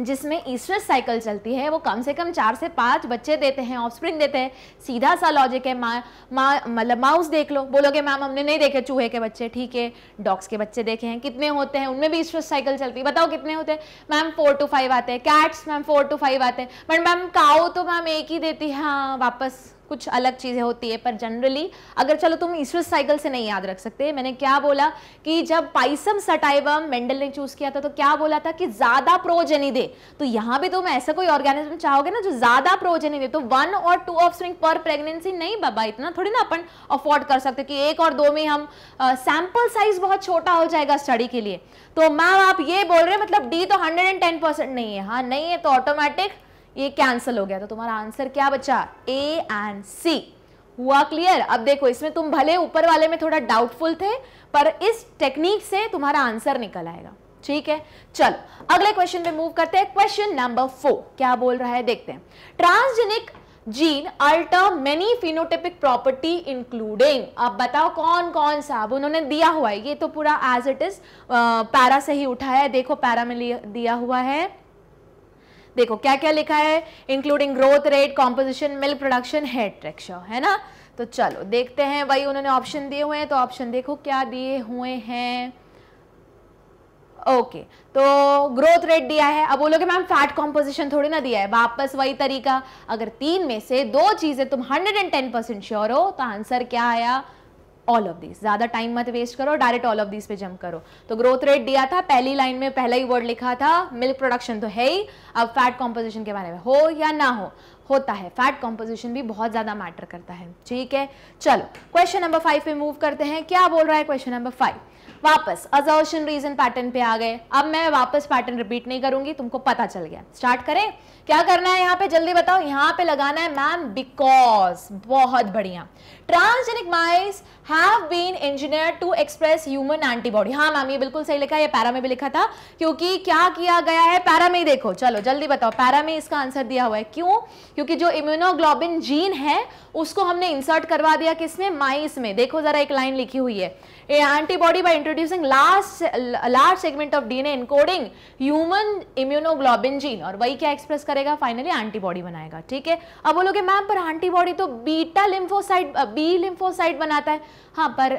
जिसमें ईश्वर साइकिल चलती है वो कम से कम चार से पांच बच्चे देते हैं ऑफस्प्रिंग देते हैं सीधा सा लॉजिक है माँ माँ मतलब माउस देख लो बोलोगे मैम हमने नहीं देखे चूहे के बच्चे ठीक है डॉग्स के बच्चे देखे हैं कितने होते हैं उनमें भी ईश्वर साइकिल चलती है बताओ कितने होते हैं मैम फोर टू फाइव आते हैं cats ma'am four two five आते हैं बट मैम काओ तो मैम एक ही देती है हाँ वापस कुछ अलग चीज़ें होती है पर जनरली अगर चलो तुम ईश्वर साइकिल से नहीं याद रख सकते मैंने क्या बोला कि जब पाइसम सटाइवम मेंडल ने चूज़ किया था तो क्या बोला था कि ज़्यादा प्रोजेनी दे तो यहां भी तुम ऐसा कोई ऑर्गेनिज्म चाहोगे ना जो ज़्यादा प्रोजेनी दे तो वन और टू ऑफ पर प्रेगनेंसी नहीं बाबा इतना थोड़ी ना अपन अफोर्ड कर सकते कि एक और दो में हम सैम्पल साइज बहुत छोटा हो जाएगा स्टडी के लिए तो मैम आप ये बोल रहे हैं मतलब डी तो हंड्रेड एंड टेन परसेंट नहीं है हाँ नहीं है तो ऑटोमेटिक ये कैंसल हो गया तो तुम्हारा आंसर क्या बचा ए एंड सी हुआ क्लियर अब देखो इसमें तुम भले ऊपर वाले में थोड़ा डाउटफुल थे पर इस टेक्निक से तुम्हारा आंसर निकल आएगा ठीक है चलो अगले क्वेश्चन में मूव करते हैं क्वेश्चन नंबर फोर क्या बोल रहा है देखते हैं transgenic gene alter many phenotypic property including अब बताओ कौन कौन सा अब उन्होंने दिया हुआ है ये तो पूरा एज इट इज पैरा से ही उठाया है देखो पैरा में दिया हुआ है देखो क्या क्या लिखा है including growth rate composition milk production head texture है ना तो चलो देखते हैं भाई उन्होंने ऑप्शन दिए हुए हैं तो ऑप्शन देखो क्या दिए हुए हैं ओके okay, तो ग्रोथ रेट दिया है अब बोलोगे मैम फैट कॉम्पोजिशन थोड़ी ना दिया है वापस वही तरीका अगर तीन में से दो चीज़ें तुम 110 परसेंट श्योर हो तो आंसर क्या आया ऑल ऑफ दीज ज़्यादा टाइम मत वेस्ट करो डायरेक्ट ऑल ऑफ दीज पे जम करो तो ग्रोथ रेट दिया था पहली लाइन में पहला ही वर्ड लिखा था मिल्क प्रोडक्शन तो है ही अब फैट कॉम्पोजिशन के बारे में हो या ना हो होता है फैट कॉम्पोजिशन भी बहुत ज़्यादा मैटर करता है ठीक है चलो क्वेश्चन नंबर फाइव पे मूव करते हैं क्या बोल रहा है क्वेश्चन नंबर फाइव वापस अजर्शन रीजन पैटर्न पे आ गए अब मैं वापस पैटर्न रिपीट नहीं करूंगी तुमको पता चल गया स्टार्ट करें क्या करना है यहाँ पे जल्दी बताओ यहाँ पे लगाना है मैम बिकॉज बहुत बढ़िया transgenic mice have been engineer to express human antibody हाँ मैम ये बिल्कुल सही लिखा है ये पैरा में भी लिखा था क्योंकि क्या किया गया है पैरा में ही देखो चलो जल्दी बताओ पैरा में इसका आंसर दिया हुआ है क्यों क्योंकि जो इम्यूनोग्लोबिन जीन है उसको हमने इंसर्ट करवा दिया किसमें माइस में देखो जरा एक लाइन लिखी हुई है a antibody by introducing last large segment of D N encoding human immunoglobulin gene और वही क्या एक्सप्रेस करेगा फाइनली एंटीबॉडी बनाएगा ठीक है अब बोलोगे मैम पर एंटीबॉडी तो बीटा लिम्फोसाइड बी लिम्फोसाइड बनाता है हाँ पर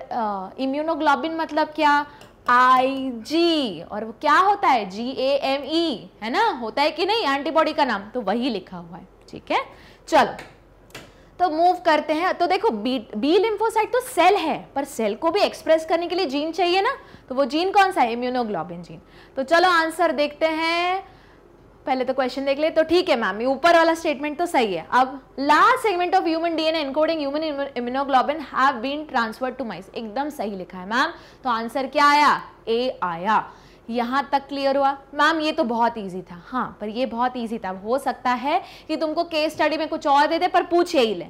इम्यूनोग्लोबिन मतलब क्या आई जी और वो क्या होता है जी ए एम ई है ना होता है कि नहीं एंटीबॉडी का नाम तो वही लिखा हुआ है ठीक है चलो तो मूव करते हैं तो देखो बी बी लिम्फोसाइट तो सेल है पर सेल को भी एक्सप्रेस करने के लिए जीन चाहिए ना तो वो जीन कौन सा है इम्यूनोग्लोबिन जीन तो चलो आंसर देखते हैं पहले तो क्वेश्चन देख ले तो ठीक है मैम ऊपर वाला स्टेटमेंट तो सही है अब last segment of human DNA encoding human immunoglobin have been transferred to mice एकदम सही लिखा है मैम तो आंसर क्या आया ए आया यहाँ तक क्लियर हुआ मैम ये तो बहुत इजी था हाँ पर ये बहुत इजी था हो सकता है कि तुमको केस स्टडी में कुछ और दे दे पर पूछे ही लें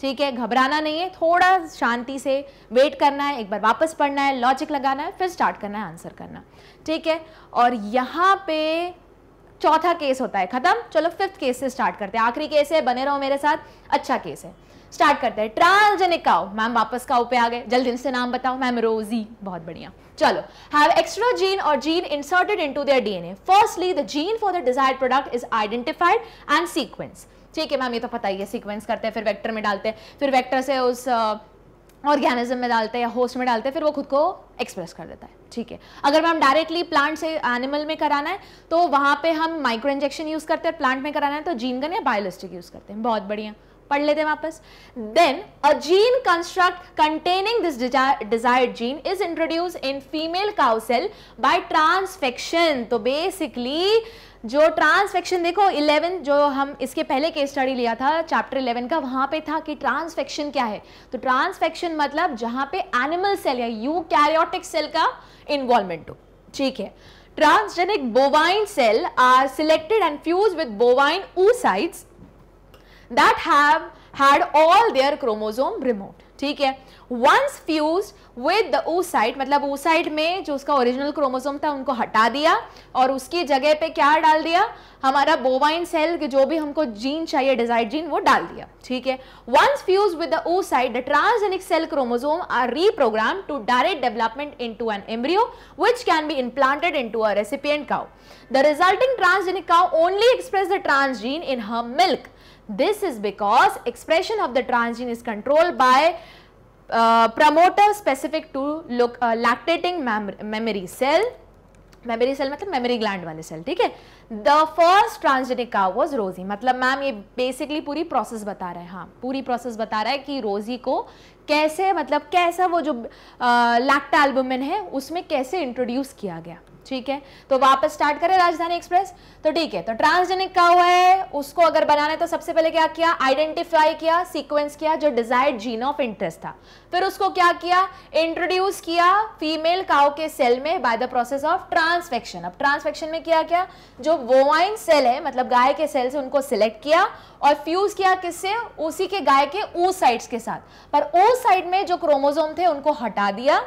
ठीक है घबराना नहीं है थोड़ा शांति से वेट करना है एक बार वापस पढ़ना है लॉजिक लगाना है फिर स्टार्ट करना है आंसर करना ठीक है और यहाँ पे चौथा केस होता है खत्म चलो फिफ्थ केस से स्टार्ट करते हैं आखिरी केस है बने रहो मेरे साथ अच्छा केस है स्टार्ट करते हैं ट्रांसजेनिक काउ मैम वापस काउ पे आ गए जल्दी से नाम बताओ मैम रोजी बहुत बढ़िया चलो हैव एक्स्ट्रा जीन और gene inserted into their DNA firstly the gene for the desired product is identified and sequence ठीक है मैम ये तो पता ही है सीक्वेंस करते हैं फिर वेक्टर में डालते हैं फिर वेक्टर से उस uh, ऑर्गेनिज्म में डालते हैं या होस्ट में डालते हैं फिर वो खुद को एक्सप्रेस कर देता है ठीक है अगर मैम डायरेक्टली प्लांट से एनिमल में कराना है तो वहाँ पे हम माइक्रो इंजेक्शन यूज़ करते हैं प्लांट में कराना है तो जीन गन या बायोलिस्टिक यूज़ करते हैं बहुत बढ़िया पढ़ लेते हैं वापस then a gene construct containing this desired gene is introduce in female cow cell by transfection तो बेसिकली जो ट्रांसफेक्शन देखो 11 जो हम इसके पहले केस स्टडी लिया था चैप्टर 11 का वहां पे था कि ट्रांसफेक्शन क्या है तो ट्रांसफेक्शन मतलब जहां पे एनिमल सेल या यू कैरियोटिक सेल का इन्वॉल्वमेंट हो ठीक है transgenic bovine cell are selected and fuse with bovine side that have had all their chromosome remote ठीक है once fuse with the oocyte मतलब ओसाइट में जो उसका ओरिजिनल क्रोमोसोम था उनको हटा दिया और उसकी जगह पे क्या डाल दिया हमारा बोवाइन सेल के जो भी हमको जीन चाहिए डिजाइड जीन वो डाल दिया ठीक है once fuse with the oocyte the transgenic cell chromosome are reprogram to direct development into an embryo which can be implanted into a recipient cow the resulting transgenic cow only express the transgene in her milk This is because expression of the transgene is controlled by uh, promoter specific to look, uh, lactating mem memory cell memory cell मतलब मेमोरी ग्लैंड वाले सेल ठीक है the first transgenic cow was Rosie मतलब मैम ये बेसिकली पूरी प्रोसेस बता रहा है हाँ पूरी प्रोसेस बता रहा है कि रोजी को कैसे मतलब कैसा वो जो लैक्टा uh, एल्बुमिन है उसमें कैसे इंट्रोड्यूस किया गया ठीक है तो वापस स्टार्ट करें राजधानी एक्सप्रेस तो ठीक है तो ट्रांसजेनिक का हुआ है उसको अगर बनाना है तो सबसे पहले क्या किया आइडेंटिफाई किया सीक्वेंस किया जो डिजायर्ड जीन ऑफ इंटरेस्ट था फिर उसको क्या किया इंट्रोड्यूस किया फीमेल काओ के सेल में by the process of transfection अब ट्रांसफेक्शन में किया क्या जो वोवाइन सेल है मतलब गाय के सेल से उनको सिलेक्ट किया और फ्यूज किया किससे उसी के गाय के ऊ साइड्स के साथ पर ऊ साइड में जो क्रोमोजोम थे उनको हटा दिया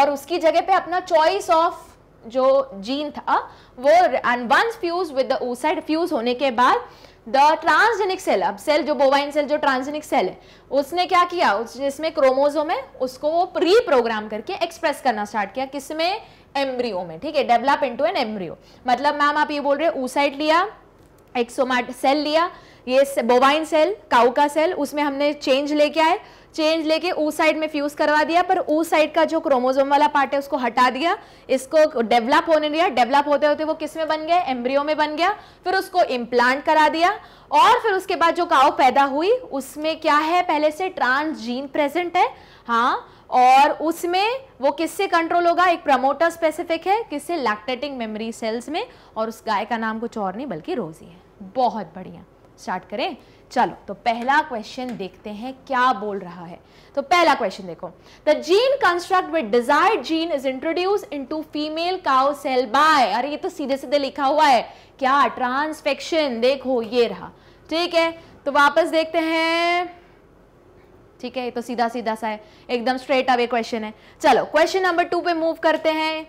और उसकी जगह पे अपना चॉइस ऑफ जो जीन था वो and once fuse with the oocyte fuse होने के बाद द ट्रांसजेनिक सेल अब सेल जो बोवाइन सेल जो ट्रांसजेनिक सेल है उसने क्या किया उस जिसमें क्रोमोजोम है उसको वो रीप्रोग्राम करके एक्सप्रेस करना स्टार्ट किया किसमें एम्ब्रियो में ठीक है डेवलप इनटू एन एम्ब्रियो मतलब मैम आप ये बोल रहे हो ऊसाइट लिया एक्सोमाट सेल लिया ये बोवाइन सेल काउ का सेल उसमें हमने चेंज लेके आए चेंज लेके ऊ साइड में फ्यूज करवा दिया पर ऊ साइड का जो क्रोमोजोम वाला पार्ट है उसको हटा दिया इसको डेवलप होने दिया डेवलप होते होते वो किस में बन गया एम्ब्रियो में बन गया फिर उसको इम्प्लांट करा दिया और फिर उसके बाद जो काओ पैदा हुई उसमें क्या है पहले से ट्रांस जीन प्रेजेंट है हाँ और उसमें वो किससे कंट्रोल होगा एक प्रमोटर स्पेसिफिक है किससे लैक्टेटिंग मेमोरी सेल्स में और उस गाय का नाम कुछ और नहीं बल्कि रोजी है बहुत बढ़िया स्टार्ट करें चलो तो पहला क्वेश्चन देखते हैं क्या बोल रहा है तो पहला क्वेश्चन देखो the gene construct with desired gene is introduce into female cow cell by अरे ये तो सीधे सीधे लिखा हुआ है क्या ट्रांसफेक्शन देखो ये रहा ठीक है तो वापस देखते हैं ठीक है ये तो सीधा सीधा सा है एकदम स्ट्रेट अवे क्वेश्चन है चलो क्वेश्चन नंबर टू पे मूव करते हैं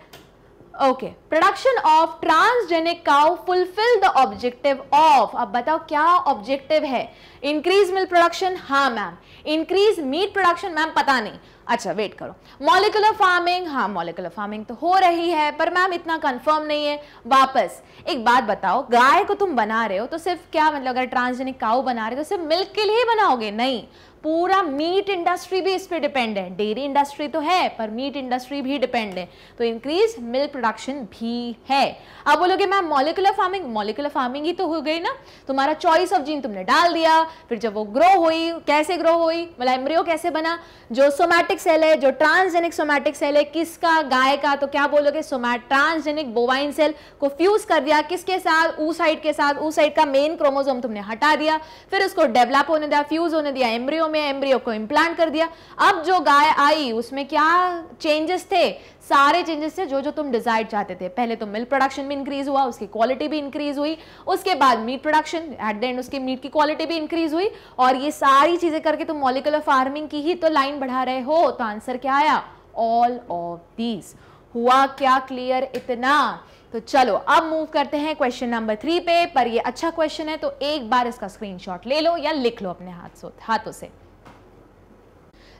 okay production of transgenic cow fulfil the objective of अब बताओ क्या ऑब्जेक्टिव है इंक्रीज मिल्क प्रोडक्शन हाँ ma'am increase meat production ma'am पता नहीं अच्छा वेट करो मॉलिकुलर फार्मिंग हाँ मॉलिकुलर फार्मिंग तो हो रही है पर मैम इतना कंफर्म नहीं है वापस एक बात बताओ गाय को तुम बना रहे हो तो सिर्फ क्या मतलब अगर ट्रांसजेनिक काउ बना रहे हो तो सिर्फ मिल्क के लिए ही बनाओगे नहीं पूरा मीट इंडस्ट्री भी इस पर डिपेंड है डेयरी इंडस्ट्री तो है पर मीट इंडस्ट्री भी डिपेंड है तो इंक्रीज मिल्क प्रोडक्शन भी है अब बोलोगे ma'am molecular farming molecular farming ही तो हो गई ना तुम्हारा चॉइस ऑफ जीन तुमने डाल दिया फिर जब वो ग्रो हुई कैसे ग्रो हुई मतलब एम्ब्रियो कैसे बना जो सोमैटिक सेल है जो ट्रांसजेनिक सोमैटिक सेल है किसका गाय का तो क्या बोलोगे ट्रांसजेनिक बोवाइन सेल को फ्यूज कर दिया किसके साथ ऊ साइड के साथ ऊ साइड का मेन क्रोमोजोम तुमने हटा दिया फिर उसको डेवलप होने दिया फ्यूज होने दिया एम्ब्रियो में एम्ब्रियो को इम्प्लांट कर दिया अब जो गाय आई उसमें क्या चेंजेस थे सारे चेंजेस थे जो जो तुम डिजायर चाहते थे पहले तो मिल्क प्रोडक्शन भी इंक्रीज हुआ उसकी क्वालिटी भी इंक्रीज हुई उसके बाद meat production at the end उसकी मीट की क्वालिटी भी इंक्रीज हुई और ये सारी चीजें करके तुम मॉलिकुलर फार्मिंग की ही तो लाइन बढ़ा रहे हो तो आंसर क्या आया ऑल ऑफ दीज हुआ क्या क्लियर इतना तो चलो अब मूव करते हैं क्वेश्चन नंबर थ्री पे पर ये अच्छा क्वेश्चन है तो एक बार इसका स्क्रीनशॉट ले लो या लिख लो अपने हाथ से हाथों से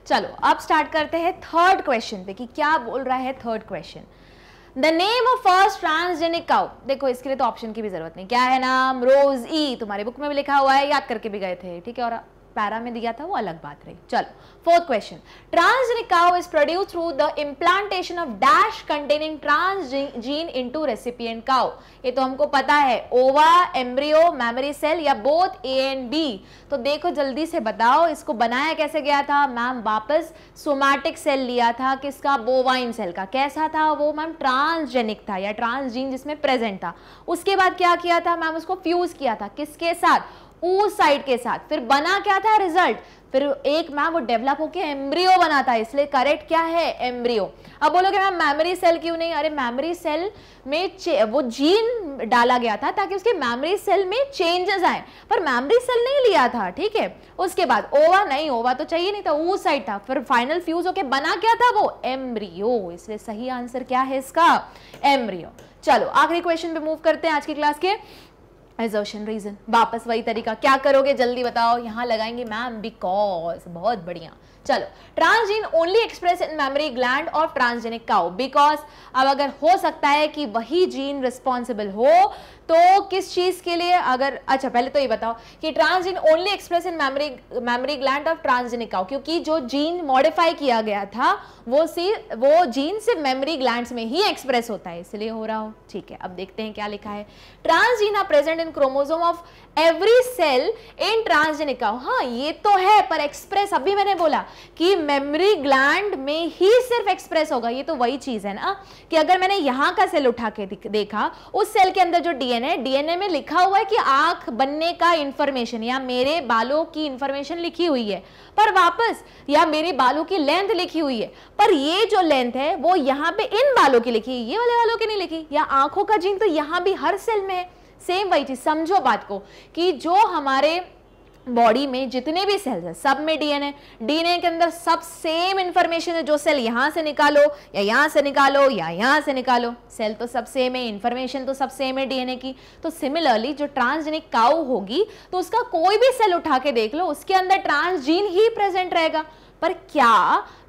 चलो अब स्टार्ट करते हैं थर्ड क्वेश्चन पे कि क्या बोल रहा है third question the name of first transgenic cow देखो इसके लिए तो ऑप्शन की भी जरूरत नहीं क्या है नाम रोज ई e. तुम्हारे बुक में भी लिखा हुआ है याद करके भी गए थे ठीक है और पैरा में दिया था वो अलग बात रही चलो Fourth question, transgenic cow is produced through the implantation of dash containing trans gene into recipient cow. ये तो हमको पता है ova, embryo, mammary cell या both A and B. तो देखो जल्दी से बताओ इसको बनाया कैसे गया था मैम वापस सोमैटिक सेल लिया था किसका बोवाइन सेल का कैसा था वो मैम ट्रांसजेनिक था या ट्रांसजीन जिसमें प्रेजेंट था उसके बाद क्या किया था मैम उसको फ्यूज़ किया था किसके साथ ऊ साइड के साथ फिर बना क्या था रिजल्ट फिर एक मैम वो डेवलप होके एम्ब्रियो बनाता है इसलिए करेक्ट क्या है एम्ब्रियो अब बोलोगे मैम मेमोरी सेल क्यों नहीं अरे मेमोरी सेल में वो जीन डाला गया था ताकि उसके मेमोरी सेल में चेंजेस आए पर मेमोरी सेल नहीं लिया था ठीक है उसके बाद ओवा नहीं ओवा तो चाहिए नहीं था वो साइड था फिर फाइनल फ्यूज होके बना क्या था वो एम्ब्रियो इसलिए सही आंसर क्या है इसका एम्ब्रियो चलो आखिरी क्वेश्चन पे मूव करते हैं आज की क्लास के एजोशन रीज़न वापस वही तरीका क्या करोगे जल्दी बताओ यहाँ लगाएंगे मैम बिकॉज बहुत बढ़िया चलो transgene only express in memory gland of transgenic cow because अब अगर हो सकता है कि वही जीन रिस्पॉन्सिबल हो तो किस चीज के लिए अगर अच्छा पहले तो ये बताओ कि transgene only express in memory memory gland of transgenic cow क्योंकि जो जीन मॉडिफाई किया गया था वो सी वो जीन सिर्फ मेमोरी ग्लैंड में ही एक्सप्रेस होता है इसलिए हो रहा हो ठीक है अब देखते हैं क्या लिखा है transgene are present in chromosome of every cell in transgenic cow हाँ ये तो है पर एक्सप्रेस अभी मैंने बोला कि मेमोरी ग्लैंड में ही सिर्फ एक्सप्रेस होगा ये तो वही चीज़ है ना कि अगर मैंने यहां का सेल उठा के देखा उस सेल के अंदर जो डीएनए डीएनए में लिखा हुआ है कि आंख बनने का इंफॉर्मेशन या मेरे बालों की इंफॉर्मेशन लिखी हुई है पर वापस या मेरे बालों की लेंथ लिखी हुई है पर ये जो लेंथ है वो यहाँ पे इन बालों की लिखी ये वाले बालों की नहीं लिखी या आंखों का जीन तो यहाँ भी हर सेल में है सेम वही चीज समझो बात को कि जो हमारे बॉडी में जितने भी सेल्स हैं सब में डीएनए डीएनए के अंदर सब सेम इंफॉर्मेशन है जो सेल यहाँ से निकालो या यहाँ से निकालो या यहाँ से निकालो सेल तो सब सेम है इंफॉर्मेशन तो सब सेम है डीएनए की तो सिमिलरली जो ट्रांसजेनिक काउ होगी तो उसका कोई भी सेल उठा के देख लो उसके अंदर ट्रांसजीन ही प्रेजेंट रहेगा पर क्या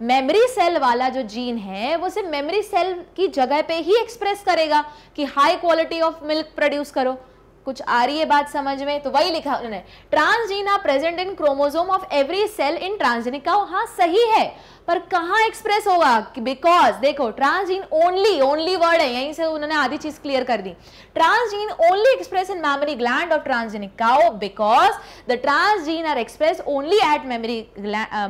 मेमोरी सेल वाला जो जीन है वो सिर्फ मेमोरी सेल की जगह पे ही एक्सप्रेस करेगा कि high quality of milk produce करो कुछ आ रही है बात समझ में तो वही लिखा उन्होंने transgene are present in chromosome of every cell in transgenic हाँ सही है पर कहा एक्सप्रेस होगा बिकॉज देखो ट्रांसजीन ओनली ओनली वर्ड है यहीं से उन्होंने आधी चीज क्लियर कर दी transgene only express in memory gland of transgenic cow because the transgene are express only at memory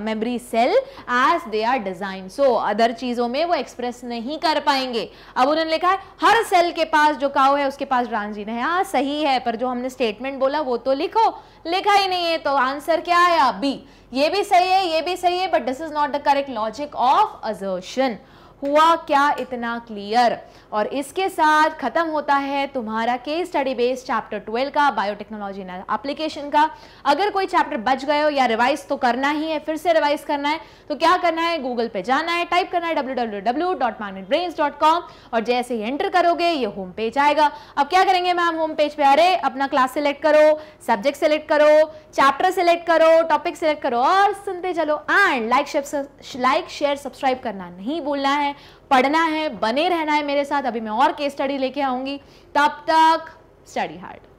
memory cell as they are design so other चीजों में वो एक्सप्रेस नहीं कर पाएंगे अब उन्होंने लिखा है हर सेल के पास जो काओ है उसके पास ट्रांसजीन है हाँ सही है पर जो हमने स्टेटमेंट बोला वो तो लिखो लिखा ही नहीं है तो आंसर क्या आया बी ये भी सही है ये भी सही है but this is not the correct logic of assertion हुआ क्या इतना क्लियर और इसके साथ ख़त्म होता है तुम्हारा case study based chapter twelve का बायोटेक्नोलॉजी एप्लीकेशन का अगर कोई चैप्टर बच गए हो या रिवाइज तो करना ही है फिर से रिवाइज करना है तो क्या करना है गूगल पे जाना है टाइप करना है डब्ल्यू और जैसे ही एंटर करोगे ये होम पेज आएगा अब क्या करेंगे मैम होम पेज पे अरे अपना क्लास सिलेक्ट करो सब्जेक्ट सेलेक्ट करो चैप्टर सेलेक्ट करो टॉपिक सिलेक्ट करो और सुनते चलो and like like share subscribe करना नहीं भूलना है है पढ़ना है बने रहना है मेरे साथ अभी मैं और केस स्टडी लेके आऊंगी तब तक स्टडी हार्ड